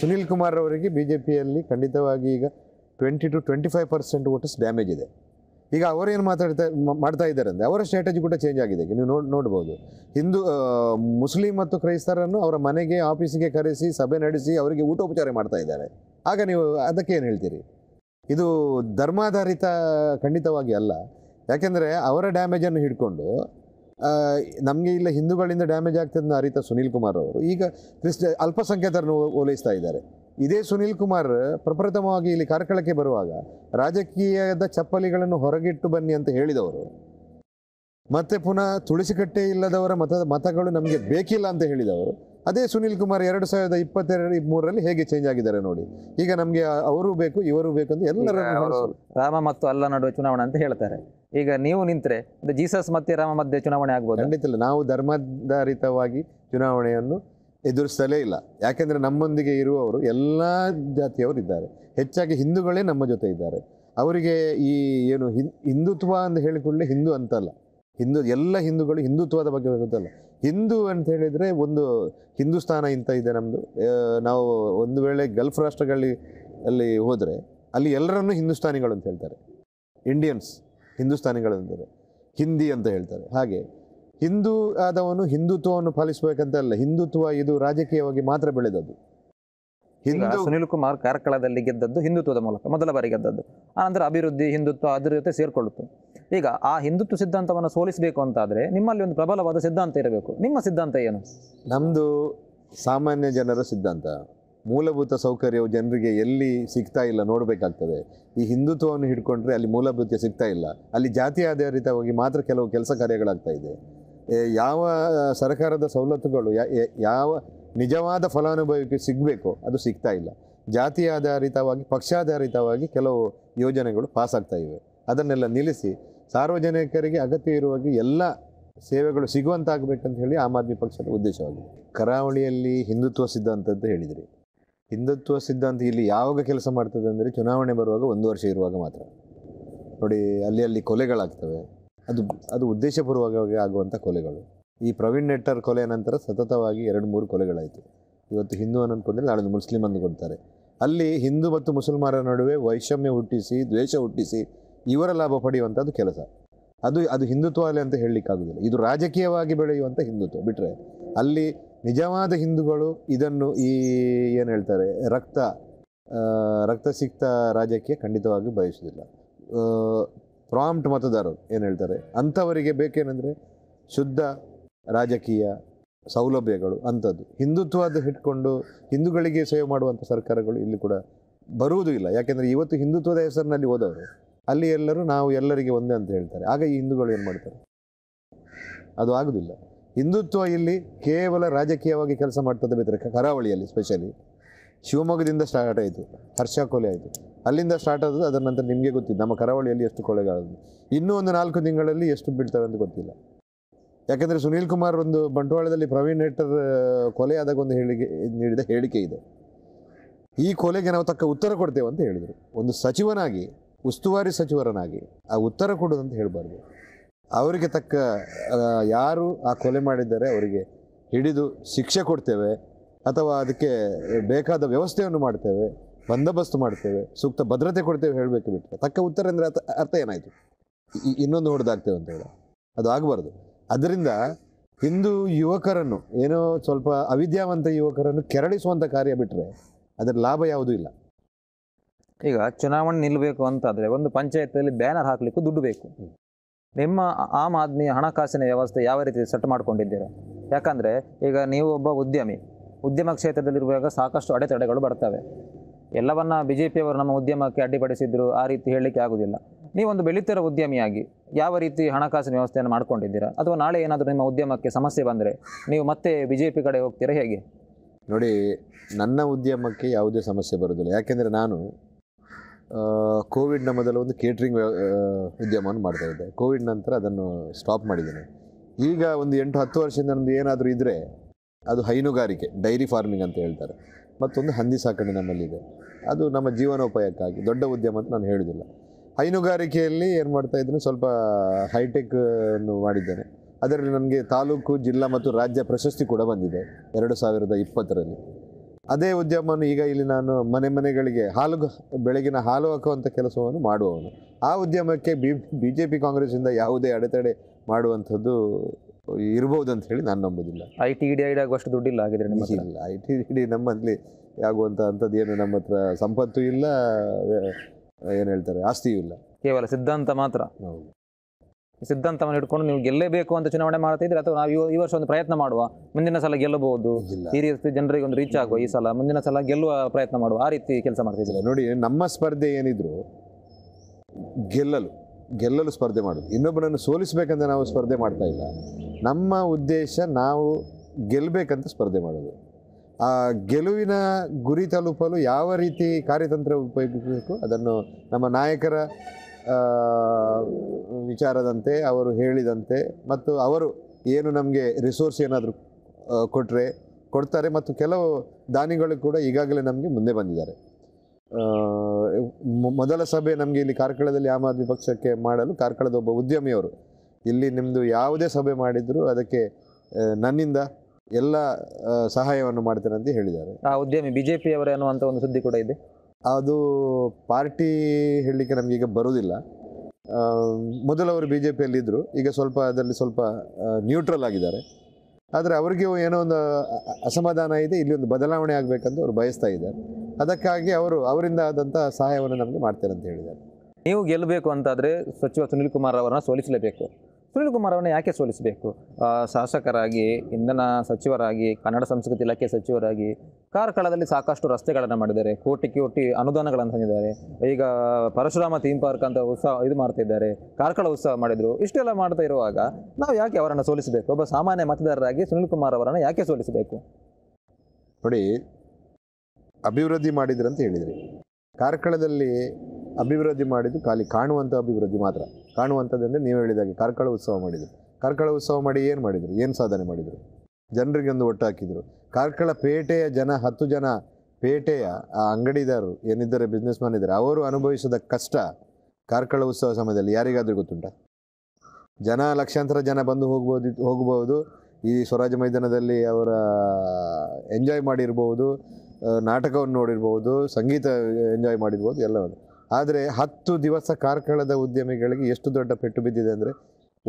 ಸುನೀಲ್ ಕುಮಾರ್ ಅವರಿಗೆ ಬಿ ಜೆ ಪಿಯಲ್ಲಿ ಖಂಡಿತವಾಗಿ ಈಗ twenty two twenty five percent votes damage ಇದೆ ಈಗ ಅವರೇನು ಮಾತಾಡ್ತಾ ಮಾಡ್ತಾ ಇದ್ದಾರೆ ಅಂದರೆ ಅವರ ಸ್ಟ್ರಾಟಜಿ ಕೂಡ ಚೇಂಜ್ ಆಗಿದೆ ನೀವು ನೋಡಿ ನೋಡ್ಬೋದು ಹಿಂದೂ ಮುಸ್ಲಿಂ ಮತ್ತು ಕ್ರೈಸ್ತರನ್ನು ಅವರ ಮನೆಗೆ ಆಫೀಸಿಗೆ ಕರೆಸಿ ಸಭೆ ನಡೆಸಿ ಅವರಿಗೆ ಊಟೋಪಚಾರ ಮಾಡ್ತಾ ಇದ್ದಾರೆ ಆಗ ನೀವು ಅದಕ್ಕೆ ಏನು ಹೇಳ್ತೀರಿ ಇದು ಧರ್ಮಾಧಾರಿತ ಖಂಡಿತವಾಗಿ ಅಲ್ಲ ಯಾಕೆಂದರೆ ಅವರ ಡ್ಯಾಮೇಜನ್ನು ಹಿಡ್ಕೊಂಡು ನಮಗೆ ಇಲ್ಲ ಹಿಂದೂಗಳಿಂದ ಡ್ಯಾಮೇಜ್ ಆಗ್ತದೆ ಅರಿತ ಸುನೀಲ್ ಕುಮಾರ್ ಅವರು ಈಗ ಕ್ರಿಸ್ಟ ಅಲ್ಪಸಂಖ್ಯಾತರನ್ನು ಓಲೈಸ್ತಾ ಇದ್ದಾರೆ ಇದೇ ಸುನೀಲ್ ಕುಮಾರ್ ಪ್ರಪ್ರಥಮವಾಗಿ ಇಲ್ಲಿ ಕಾರ್ಕಳಕ್ಕೆ ಬರುವಾಗ ರಾಜಕೀಯದ ಚಪ್ಪಲಿಗಳನ್ನು ಹೊರಗಿಟ್ಟು ಬನ್ನಿ ಅಂತ ಹೇಳಿದವರು ಮತ್ತೆ ಪುನಃ ತುಳಸಿಕಟ್ಟೆ ಇಲ್ಲದವರ ಮತದ ಮತಗಳು ನಮಗೆ ಬೇಕಿಲ್ಲ ಅಂತ ಹೇಳಿದವರು ಅದೇ ಸುನೀಲ್ ಕುಮಾರ್ ಎರಡು ಸಾವಿರದ ಇಪ್ಪತ್ತೆರಡು ಮೂರರಲ್ಲಿ ಹೇಗೆ ಚೇಂಜ್ ಆಗಿದ್ದಾರೆ ನೋಡಿ ಈಗ ನಮಗೆ ಅವರು ಬೇಕು ಇವರು ಬೇಕು ಅಂತ ಎಲ್ಲರೂ
ರಾಮ ಮತ್ತು ಅಲ್ಲ ನಡುವೆ ಚುನಾವಣೆ ಅಂತ ಹೇಳ್ತಾರೆ ಈಗ ನೀವು ನಿಂತರೆ ಜೀಸಸ್ ಮತ್ತೆ ರಾಮ ಮಧ್ಯೆ ಚುನಾವಣೆ ಆಗ್ಬೋದು ಖಂಡಿತ ನಾವು
ಧರ್ಮಾಧಾರಿತವಾಗಿ ಚುನಾವಣೆಯನ್ನು ಎದುರಿಸಲೇ ಇಲ್ಲ ಯಾಕೆಂದರೆ ನಮ್ಮೊಂದಿಗೆ ಇರುವವರು ಎಲ್ಲ ಜಾತಿಯವರು ಇದ್ದಾರೆ ಹೆಚ್ಚಾಗಿ ಹಿಂದೂಗಳೇ ನಮ್ಮ ಜೊತೆ ಇದ್ದಾರೆ ಅವರಿಗೆ ಈ ಏನು ಹಿಂದುತ್ವ ಅಂತ ಹೇಳಿಕೊಳ್ಳಿ ಹಿಂದೂ ಅಂತಲ್ಲ ಹಿಂದೂ ಎಲ್ಲ ಹಿಂದೂಗಳು ಹಿಂದುತ್ವದ ಬಗ್ಗೆ ಗೊತ್ತಲ್ಲ ಹಿಂದೂ ಅಂತ ಹೇಳಿದರೆ ಒಂದು ಹಿಂದೂಸ್ತಾನ ಇಂತ ಇದೆ ನಮ್ಮದು ನಾವು ಒಂದು ವೇಳೆ ಗಲ್ಫ್ ರಾಷ್ಟ್ರಗಳಲ್ಲಿ ಅಲ್ಲಿ ಹೋದರೆ ಅಲ್ಲಿ ಎಲ್ಲರನ್ನೂ ಹಿಂದೂಸ್ತಾನಿಗಳು ಅಂತ ಹೇಳ್ತಾರೆ ಇಂಡಿಯನ್ಸ್ ಹಿಂದೂಸ್ತಾನಿಗಳೆಂದರೆ ಹಿಂದಿ ಅಂತ ಹೇಳ್ತಾರೆ ಹಾಗೆ ಹಿಂದೂ ಆದವನು ಹಿಂದುತ್ವವನ್ನು ಅಲ್ಲ ಹಿಂದುತ್ವ ಇದು ರಾಜಕೀಯವಾಗಿ ಮಾತ್ರ ಬೆಳೆದದ್ದು ಹಿಂದೂ ಸುನಿಲ್
ಕುಮಾರ್ ಕಾರ್ಕಳದಲ್ಲಿ ಗೆದ್ದದ್ದು ಹಿಂದುತ್ವದ ಮೂಲಕ ಮೊದಲ ಬಾರಿ ಗೆದ್ದದ್ದು ಆನಂತರ ಅಭಿವೃದ್ಧಿ ಹಿಂದುತ್ವ ಅದರ ಜೊತೆ ಸೇರಿಕೊಳ್ಳುತ್ತೆ ಈಗ ಆ ಹಿಂದುತ್ವ ಸಿದ್ಧಾಂತವನ್ನು ಸೋಲಿಸಬೇಕು ಅಂತಾದರೆ ನಿಮ್ಮಲ್ಲಿ ಒಂದು ಪ್ರಬಲವಾದ ಸಿದ್ಧಾಂತ
ಇರಬೇಕು ನಿಮ್ಮ ಸಿದ್ಧಾಂತ ಏನು ನಮ್ಮದು ಸಾಮಾನ್ಯ ಜನರ ಸಿದ್ಧಾಂತ ಮೂಲಭೂತ ಸೌಕರ್ಯವು ಜನರಿಗೆ ಎಲ್ಲಿ ಸಿಗ್ತಾ ಇಲ್ಲ ನೋಡಬೇಕಾಗ್ತದೆ ಈ ಹಿಂದುತ್ವವನ್ನು ಹಿಡ್ಕೊಂಡ್ರೆ ಅಲ್ಲಿ ಮೂಲಭೂತ ಸಿಗ್ತಾ ಇಲ್ಲ ಅಲ್ಲಿ ಜಾತಿ ಆಧಾರಿತವಾಗಿ ಮಾತ್ರ ಕೆಲವು ಕೆಲಸ ಕಾರ್ಯಗಳಾಗ್ತಾ ಇದೆ ಯಾವ ಸರ್ಕಾರದ ಸವಲತ್ತುಗಳು ಯಾವ ನಿಜವಾದ ಫಲಾನುಭವಿಗೆ ಸಿಗಬೇಕು ಅದು ಸಿಗ್ತಾ ಇಲ್ಲ ಜಾತಿ ಆಧಾರಿತವಾಗಿ ಪಕ್ಷಾಧಾರಿತವಾಗಿ ಕೆಲವು ಯೋಜನೆಗಳು ಪಾಸಾಗ್ತಾ ಇವೆ ಅದನ್ನೆಲ್ಲ ನಿಲ್ಲಿಸಿ ಸಾರ್ವಜನಿಕರಿಗೆ ಅಗತ್ಯ ಇರುವಾಗಿ ಎಲ್ಲ ಸೇವೆಗಳು ಸಿಗುವಂತಾಗಬೇಕಂತ ಹೇಳಿ ಆಮ್ ಆದ್ಮಿ ಪಕ್ಷದ ಉದ್ದೇಶವಾಗಿದೆ ಕರಾವಳಿಯಲ್ಲಿ ಹಿಂದುತ್ವ ಸಿದ್ಧಾಂತ ಅಂತ ಹೇಳಿದ್ರಿ ಹಿಂದುತ್ವ ಸಿದ್ಧಾಂತ ಇಲ್ಲಿ ಯಾವಾಗ ಕೆಲಸ ಮಾಡ್ತದೆ ಅಂದರೆ ಚುನಾವಣೆ ಬರುವಾಗ ಒಂದು ವರ್ಷ ಇರುವಾಗ ಮಾತ್ರ ನೋಡಿ ಅಲ್ಲಿ ಅಲ್ಲಿ ಕೊಲೆಗಳಾಗ್ತವೆ ಅದು ಅದು ಉದ್ದೇಶಪೂರ್ವಕವಾಗಿ ಆಗುವಂಥ ಕೊಲೆಗಳು ಈ ಪ್ರವೀಣ್ ನೆಟ್ಟರ್ ಕೊಲೆ ನಂತರ ಸತತವಾಗಿ ಎರಡು ಮೂರು ಕೊಲೆಗಳಾಯಿತು ಇವತ್ತು ಹಿಂದೂ ಅನ್ಕೊಂಡ್ರೆ ನಾಳೆ ಮುಸ್ಲಿಮ್ ಅಂದುಕೊಡ್ತಾರೆ ಅಲ್ಲಿ ಹಿಂದೂ ಮತ್ತು ಮುಸಲ್ಮಾನರ ನಡುವೆ ವೈಷಮ್ಯ ಹುಟ್ಟಿಸಿ ದ್ವೇಷ ಹುಟ್ಟಿಸಿ ಇವರ ಲಾಭ ಪಡೆಯುವಂಥದ್ದು ಕೆಲಸ ಅದು ಅದು ಹಿಂದುತ್ವ ಅಲ್ಲಿ ಅಂತ ಹೇಳಲಿಕ್ಕಾಗುದಿಲ್ಲ ಇದು ರಾಜಕೀಯವಾಗಿ ಬೆಳೆಯುವಂಥ ಹಿಂದುತ್ವ ಬಿಟ್ಟರೆ ಅಲ್ಲಿ ನಿಜವಾದ ಹಿಂದೂಗಳು ಇದನ್ನು ಈ ಏನು ಹೇಳ್ತಾರೆ ರಕ್ತ ರಕ್ತ ಸಿಕ್ತ ರಾಜ್ಯಕ್ಕೆ ಖಂಡಿತವಾಗಿ ಬಯಸುವುದಿಲ್ಲ ಪ್ರಾಂಪ್ಟ್ ಮತದಾರರು ಏನು ಹೇಳ್ತಾರೆ ಅಂಥವರಿಗೆ ಬೇಕೇನೆಂದರೆ ಶುದ್ಧ ರಾಜಕೀಯ ಸೌಲಭ್ಯಗಳು ಅಂಥದ್ದು ಹಿಂದುತ್ವದ ಹಿಡ್ಕೊಂಡು ಹಿಂದೂಗಳಿಗೆ ಸೇವೆ ಮಾಡುವಂಥ ಸರ್ಕಾರಗಳು ಇಲ್ಲಿ ಕೂಡ ಬರುವುದೂ ಇಲ್ಲ ಯಾಕೆಂದರೆ ಇವತ್ತು ಹಿಂದುತ್ವದ ಹೆಸರಿನಲ್ಲಿ ಹೋದವರು ಅಲ್ಲಿ ಎಲ್ಲರೂ ನಾವು ಎಲ್ಲರಿಗೆ ಒಂದೇ ಅಂತ ಹೇಳ್ತಾರೆ ಆಗ ಈ ಹಿಂದೂಗಳು ಏನು ಮಾಡ್ತಾರೆ ಅದು ಆಗುವುದಿಲ್ಲ ಹಿಂದುತ್ವ ಇಲ್ಲಿ ಕೇವಲ ರಾಜಕೀಯವಾಗಿ ಕೆಲಸ ಮಾಡ್ತದೆ ಬೇಕಾದ್ರೆ ಕರಾವಳಿಯಲ್ಲಿ ಸ್ಪೆಷಲಿ ಶಿವಮೊಗ್ಗದಿಂದ ಸ್ಟಾರ್ಟ್ ಆಯಿತು ಹರ್ಷ ಕೊಲೆ ಆಯಿತು ಅಲ್ಲಿಂದ ಸ್ಟಾರ್ಟ್ ಆದದ್ದು ಅದರ ನಂತರ ನಿಮಗೆ ಗೊತ್ತಿದೆ ನಮ್ಮ ಕರಾವಳಿಯಲ್ಲಿ ಎಷ್ಟು ಕೊಲೆಗಾರದು ಇನ್ನೂ ಒಂದು ನಾಲ್ಕು ತಿಂಗಳಲ್ಲಿ ಎಷ್ಟು ಬೀಳ್ತವೆ ಅಂತ ಗೊತ್ತಿಲ್ಲ ಯಾಕೆಂದರೆ ಸುನೀಲ್ ಕುಮಾರ್ ಒಂದು ಬಂಟ್ವಾಳದಲ್ಲಿ ಪ್ರವೀಣ್ ನೆಟ್ಟರ್ ಕೊಲೆ ಆದಾಗ ಒಂದು ಹೇಳಿಕೆ ನೀಡಿದ ಹೇಳಿಕೆ ಇದೆ ಈ ಕೊಲೆಗೆ ನಾವು ತಕ್ಕ ಉತ್ತರ ಕೊಡ್ತೇವೆ ಅಂತ ಹೇಳಿದರು ಒಂದು ಸಚಿವನಾಗಿ ಉಸ್ತುವಾರಿ ಸಚಿವರನಾಗಿ ಆ ಉತ್ತರ ಕೊಡೋದಂತ ಹೇಳಬಾರ್ದು ಅವರಿಗೆ ತಕ್ಕ ಯಾರು ಆ ಕೊಲೆ ಮಾಡಿದ್ದಾರೆ ಅವರಿಗೆ ಹಿಡಿದು ಶಿಕ್ಷೆ ಕೊಡ್ತೇವೆ ಅಥವಾ ಅದಕ್ಕೆ ಬೇಕಾದ ವ್ಯವಸ್ಥೆಯನ್ನು ಮಾಡ್ತೇವೆ ಬಂದೋಬಸ್ತ್ ಮಾಡ್ತೇವೆ ಸೂಕ್ತ ಭದ್ರತೆ ಕೊಡ್ತೇವೆ ಹೇಳಬೇಕು ಬಿಟ್ಟರೆ ತಕ್ಕ ಉತ್ತರ ಅಂದರೆ ಅರ್ಥ ಅರ್ಥ ಏನಾಯಿತು ಇನ್ನೊಂದು ಹೊಡೆದಾಗ್ತೇವೆ ಅಂತ ಹೇಳಿ ಅದು ಆಗಬಾರ್ದು ಅದರಿಂದ ಹಿಂದೂ ಯುವಕರನ್ನು ಏನೋ ಸ್ವಲ್ಪ ಅವಿದ್ಯಾವಂತ ಯುವಕರನ್ನು ಕೆರಳಿಸುವಂಥ ಕಾರ್ಯ ಬಿಟ್ಟರೆ ಅದರ ಲಾಭ ಯಾವುದೂ ಇಲ್ಲ
ಈಗ ಚುನಾವಣೆ ನಿಲ್ಲಬೇಕು ಅಂತಾದರೆ ಒಂದು ಪಂಚಾಯತಲ್ಲಿ ಬ್ಯಾನರ್ ಹಾಕಲಿಕ್ಕೂ ದುಡ್ಡು ಬೇಕು ನಿಮ್ಮ ಆಮ್ ಆದ್ಮಿ ಹಣಕಾಸಿನ ವ್ಯವಸ್ಥೆ ಯಾವ ರೀತಿ ಸೆಟ್ ಮಾಡ್ಕೊಂಡಿದ್ದೀರಾ ಯಾಕಂದರೆ ಈಗ ನೀವು ಒಬ್ಬ ಉದ್ಯಮಿ ಉದ್ಯಮ ಕ್ಷೇತ್ರದಲ್ಲಿರುವಾಗ ಸಾಕಷ್ಟು ಅಡೆತಡೆಗಳು ಬರ್ತವೆ ಎಲ್ಲವನ್ನ ಬಿ ಜೆ ಪಿಯವರು ನಮ್ಮ ಉದ್ಯಮಕ್ಕೆ ಅಡ್ಡಿಪಡಿಸಿದ್ರು ಆ ರೀತಿ ಹೇಳಲಿಕ್ಕೆ ಆಗೋದಿಲ್ಲ ನೀವೊಂದು ಬೆಳೀತಿರೋ ಉದ್ಯಮಿಯಾಗಿ ಯಾವ ರೀತಿ ಹಣಕಾಸಿನ ವ್ಯವಸ್ಥೆಯನ್ನು ಮಾಡ್ಕೊಂಡಿದ್ದೀರಾ ಅಥವಾ ನಾಳೆ ಏನಾದರೂ ನಿಮ್ಮ ಉದ್ಯಮಕ್ಕೆ
ಸಮಸ್ಯೆ ಬಂದರೆ ನೀವು ಮತ್ತೆ ಬಿ ಜೆ ಪಿ ಕಡೆ ಹೋಗ್ತೀರಾ ಹೇಗೆ ನೋಡಿ ನನ್ನ ಉದ್ಯಮಕ್ಕೆ ಯಾವುದೇ ಸಮಸ್ಯೆ ಬರೋದಿಲ್ಲ ಯಾಕೆಂದರೆ ನಾನು ಕೋವಿಡ್ನ ಮೊದಲು ಒಂದು ಕೇಟ್ರಿಂಗ್ ಉದ್ಯಮವನ್ನು ಮಾಡ್ತಾ ಇದ್ದೆ ಕೋವಿಡ್ ನಂತರ ಅದನ್ನು ಸ್ಟಾಪ್ ಮಾಡಿದ್ದೇನೆ ಈಗ ಒಂದು ಎಂಟು ಹತ್ತು ವರ್ಷದಿಂದ ನಮ್ಮದು ಏನಾದರೂ ಇದ್ದರೆ ಅದು ಹೈನುಗಾರಿಕೆ ಡೈರಿ ಫಾರ್ಮಿಂಗ್ ಅಂತ ಹೇಳ್ತಾರೆ ಮತ್ತೊಂದು ಹಂದಿ ಸಾಕಣೆ ನಮ್ಮಲ್ಲಿದೆ ಅದು ನಮ್ಮ ಜೀವನೋಪಾಯಕ್ಕಾಗಿ ದೊಡ್ಡ ಉದ್ಯಮ ಅಂತ ನಾನು ಹೇಳುವುದಿಲ್ಲ ಹೈನುಗಾರಿಕೆಯಲ್ಲಿ ಏನು ಮಾಡ್ತಾ ಇದ್ದೀನಿ ಸ್ವಲ್ಪ ಹೈಟೆಕ್ ಅನ್ನು ಮಾಡಿದ್ದೇನೆ ಅದರಲ್ಲಿ ನನಗೆ ತಾಲೂಕು ಜಿಲ್ಲಾ ಮತ್ತು ರಾಜ್ಯ ಪ್ರಶಸ್ತಿ ಕೂಡ ಬಂದಿದೆ ಎರಡು ಸಾವಿರದ ಇಪ್ಪತ್ತರಲ್ಲಿ ಅದೇ ಉದ್ಯಮವನ್ನು ಈಗ ಇಲ್ಲಿ ನಾನು ಮನೆ ಮನೆಗಳಿಗೆ ಹಾಲು ಬೆಳಗಿನ ಹಾಲು ಹಾಕುವಂಥ ಕೆಲಸವನ್ನು ಮಾಡುವವನು ಆ ಉದ್ಯಮಕ್ಕೆ ಬಿ ಬಿ ಜೆ ಪಿ ಕಾಂಗ್ರೆಸ್ಸಿಂದ ಯಾವುದೇ ಅಡೆತಡೆ ಮಾಡುವಂಥದ್ದು ಇರ್ಬೋದು ಅಂತ ಹೇಳಿ ನಾನು ನಂಬುದಿಲ್ಲ ಐ ಟಿ ಡಿ ಐಡಿ ಆಗುವಷ್ಟು ದುಡ್ಡಿಲ್ಲ ಹಾಗಿದ್ರೆ ಇಲ್ಲ ಐ ಟಿ ಡಿ ನಮ್ಮಲ್ಲಿ ಆಗುವಂಥ ಅಂಥದ್ದು ಏನು ನಮ್ಮ ಹತ್ರ ಸಂಪತ್ತು ಇಲ್ಲ ಏನು ಹೇಳ್ತಾರೆ ಆಸ್ತಿಯೂ ಇಲ್ಲ ಕೇವಲ ಸಿದ್ಧಾಂತ ಮಾತ್ರ ಹೌದು
ಸಿದ್ಧಾಂತವನ್ನು ಹಿಡ್ಕೊಂಡು ನೀವು ಗೆಲ್ಲೇಬೇಕು ಅಂತ ಚುನಾವಣೆ ಮಾಡ್ತಾ ಇದ್ರೆ ಅಥವಾ ನಾವು ಈ ವರ್ಷ ಒಂದು ಪ್ರಯತ್ನ ಮಾಡುವ ಮುಂದಿನ ಸಲ ಗೆಲ್ಲಬಹುದು ಈ ರೀತಿ ಜನರಿಗೆ ಒಂದು ರೀಚ್ ಆಗುವ ಈ ಸಲ ಮುಂದಿನ ಸಲ ಗೆಲ್ಲುವ
ಪ್ರಯತ್ನ ಮಾಡುವ ಆ ರೀತಿ ಕೆಲಸ ಮಾಡ್ತಿದ್ದೀರಾ ನೋಡಿ ನಮ್ಮ ಸ್ಪರ್ಧೆ ಏನಿದ್ರು ಗೆಲ್ಲಲು ಗೆಲ್ಲಲು ಸ್ಪರ್ಧೆ ಮಾಡೋದು ಇನ್ನೊಬ್ಬರನ್ನು ಸೋಲಿಸಬೇಕಂತ ನಾವು ಸ್ಪರ್ಧೆ ಮಾಡ್ತಾ ಇಲ್ಲ ನಮ್ಮ ಉದ್ದೇಶ ನಾವು ಗೆಲ್ಲಬೇಕಂತ ಸ್ಪರ್ಧೆ ಮಾಡೋದು ಆ ಗೆಲುವಿನ ಗುರಿ ತಲುಪಲು ಯಾವ ರೀತಿ ಕಾರ್ಯತಂತ್ರ ಉಪಯೋಗಿಸಬೇಕು ಅದನ್ನು ನಮ್ಮ ನಾಯಕರ ವಿಚಾರದಂತೆ ಅವರು ಹೇಳಿದಂತೆ ಮತ್ತು ಅವರು ಏನು ನಮಗೆ ರಿಸೋರ್ಸ್ ಏನಾದರೂ ಕೊಟ್ಟರೆ ಕೊಡ್ತಾರೆ ಮತ್ತು ಕೆಲವು ದಾನಿಗಳು ಕೂಡ ಈಗಾಗಲೇ ನಮಗೆ ಮುಂದೆ ಬಂದಿದ್ದಾರೆ ಮೊದಲ ಸಭೆ ನಮಗೆ ಇಲ್ಲಿ ಕಾರ್ಕಳದಲ್ಲಿ ಆಮ್ ಆದ್ಮಿ ಪಕ್ಷಕ್ಕೆ ಮಾಡಲು ಕಾರ್ಕಳದ ಒಬ್ಬ ಉದ್ಯಮಿಯವರು ಇಲ್ಲಿ ನಿಮ್ಮದು ಯಾವುದೇ ಸಭೆ ಮಾಡಿದರೂ ಅದಕ್ಕೆ ನನ್ನಿಂದ ಎಲ್ಲ ಸಹಾಯವನ್ನು ಮಾಡ್ತೇನೆ ಅಂತ ಹೇಳಿದ್ದಾರೆ ಆ ಉದ್ಯಮಿ ಪಿಯವರೇ ಅನ್ನುವಂಥ ಒಂದು ಸುದ್ದಿ ಕೂಡ ಇದೆ ಅದು ಪಾರ್ಟಿ ಹೇಳಲಿಕ್ಕೆ ನಮಗೀಗ ಬರೋದಿಲ್ಲ ಮೊದಲವರು ಬಿ ಜೆ ಪಿಯಲ್ಲಿದ್ದರು ಈಗ ಸ್ವಲ್ಪ ಅದರಲ್ಲಿ ಸ್ವಲ್ಪ ನ್ಯೂಟ್ರಲ್ ಆಗಿದ್ದಾರೆ ಆದರೆ ಅವರಿಗೆ ಏನೋ ಒಂದು ಅಸಮಾಧಾನ ಇದೆ ಇಲ್ಲಿ ಒಂದು ಬದಲಾವಣೆ ಆಗಬೇಕಂತ ಅವರು ಬಯಸ್ತಾ ಇದ್ದಾರೆ ಅದಕ್ಕಾಗಿ ಅವರು ಅವರಿಂದ ಆದಂಥ ಸಹಾಯವನ್ನು ನಮಗೆ ಮಾಡ್ತಾರೆ ಅಂತ ಹೇಳಿದ್ದಾರೆ
ನೀವು ಗೆಲ್ಲಬೇಕು ಅಂತಾದರೆ ಸಚಿವ ಸುನೀಲ್ ಕುಮಾರ್ ಅವರನ್ನ ಸೋಲಿಸಲೇಬೇಕು ಸುನೀಲ್ ಕುಮಾರ್ ಅವರನ್ನು ಯಾಕೆ ಸೋಲಿಸಬೇಕು ಶಾಸಕರಾಗಿ ಇಂಧನ ಸಚಿವರಾಗಿ ಕನ್ನಡ ಸಂಸ್ಕೃತಿ ಇಲಾಖೆ ಸಚಿವರಾಗಿ ಕಾರ್ಕಳದಲ್ಲಿ ಸಾಕಷ್ಟು ರಸ್ತೆಗಳನ್ನು ಮಾಡಿದ್ದಾರೆ ಕೋಟಿ ಕೋಟಿ ಅನುದಾನಗಳನ್ನು ತಂದಿದ್ದಾರೆ ಈಗ ಪರಶುರಾಮ ಥೀಮ್ ಪಾರ್ಕ್ ಅಂತ ಉತ್ಸವ ಇದು ಮಾಡ್ತಿದ್ದಾರೆ ಕಾರ್ಕಳ ಉತ್ಸವ ಮಾಡಿದರು ಇಷ್ಟೆಲ್ಲ ಮಾಡ್ತಾ ಇರುವಾಗ ನಾವು ಯಾಕೆ ಅವರನ್ನು ಸೋಲಿಸಬೇಕು ಒಬ್ಬ ಸಾಮಾನ್ಯ
ಮತದಾರರಾಗಿ ಸುನಿಲ್ ಕುಮಾರ್ ಅವರನ್ನು ಯಾಕೆ ಸೋಲಿಸಬೇಕು ನೋಡಿ ಅಭಿವೃದ್ಧಿ ಮಾಡಿದ್ರಂತ ಹೇಳಿದರು ಕಾರ್ಕಳದಲ್ಲಿ ಅಭಿವೃದ್ಧಿ ಮಾಡಿದ್ದು ಖಾಲಿ ಕಾಣುವಂಥ ಅಭಿವೃದ್ಧಿ ಮಾತ್ರ ಕಾಣುವಂಥದ್ದೆಂದರೆ ನೀವು ಹೇಳಿದಾಗೆ ಕಾರ್ಕಳ ಉತ್ಸವ ಮಾಡಿದರು ಕಾರ್ಕಳ ಉತ್ಸವ ಮಾಡಿ ಏನು ಮಾಡಿದರು ಏನು ಸಾಧನೆ ಮಾಡಿದರು ಜನರಿಗೆ ಒಂದು ಒಟ್ಟು ಹಾಕಿದರು ಕಾರ್ಕಳ ಪೇಟೆಯ ಜನ ಹತ್ತು ಜನ ಪೇಟೆಯ ಆ ಅಂಗಡಿದಾರರು ಏನಿದ್ದಾರೆ ಬಿಸ್ನೆಸ್ ಮ್ಯಾನ್ ಇದ್ದಾರೆ ಅವರು ಅನುಭವಿಸಿದ ಕಷ್ಟ ಕಾರ್ಕಳ ಉತ್ಸವ ಸಮಯದಲ್ಲಿ ಯಾರಿಗಾದರೂ ಗೊತ್ತುಂಟ ಜನ ಲಕ್ಷಾಂತರ ಜನ ಬಂದು ಹೋಗ್ಬೋದು ಹೋಗಬಹುದು ಈ ಸ್ವರಾಜ ಮೈದಾನದಲ್ಲಿ ಅವರ ಎಂಜಾಯ್ ಮಾಡಿರ್ಬೋದು ನಾಟಕವನ್ನು ನೋಡಿರ್ಬೋದು ಸಂಗೀತ ಎಂಜಾಯ್ ಮಾಡಿರ್ಬೋದು ಎಲ್ಲವನ್ನು ಆದರೆ ಹತ್ತು ದಿವಸ ಕಾರ್ಕಳದ ಉದ್ಯಮಿಗಳಿಗೆ ಎಷ್ಟು ದೊಡ್ಡ ಪೆಟ್ಟು ಬಿದ್ದಿದೆ ಅಂದರೆ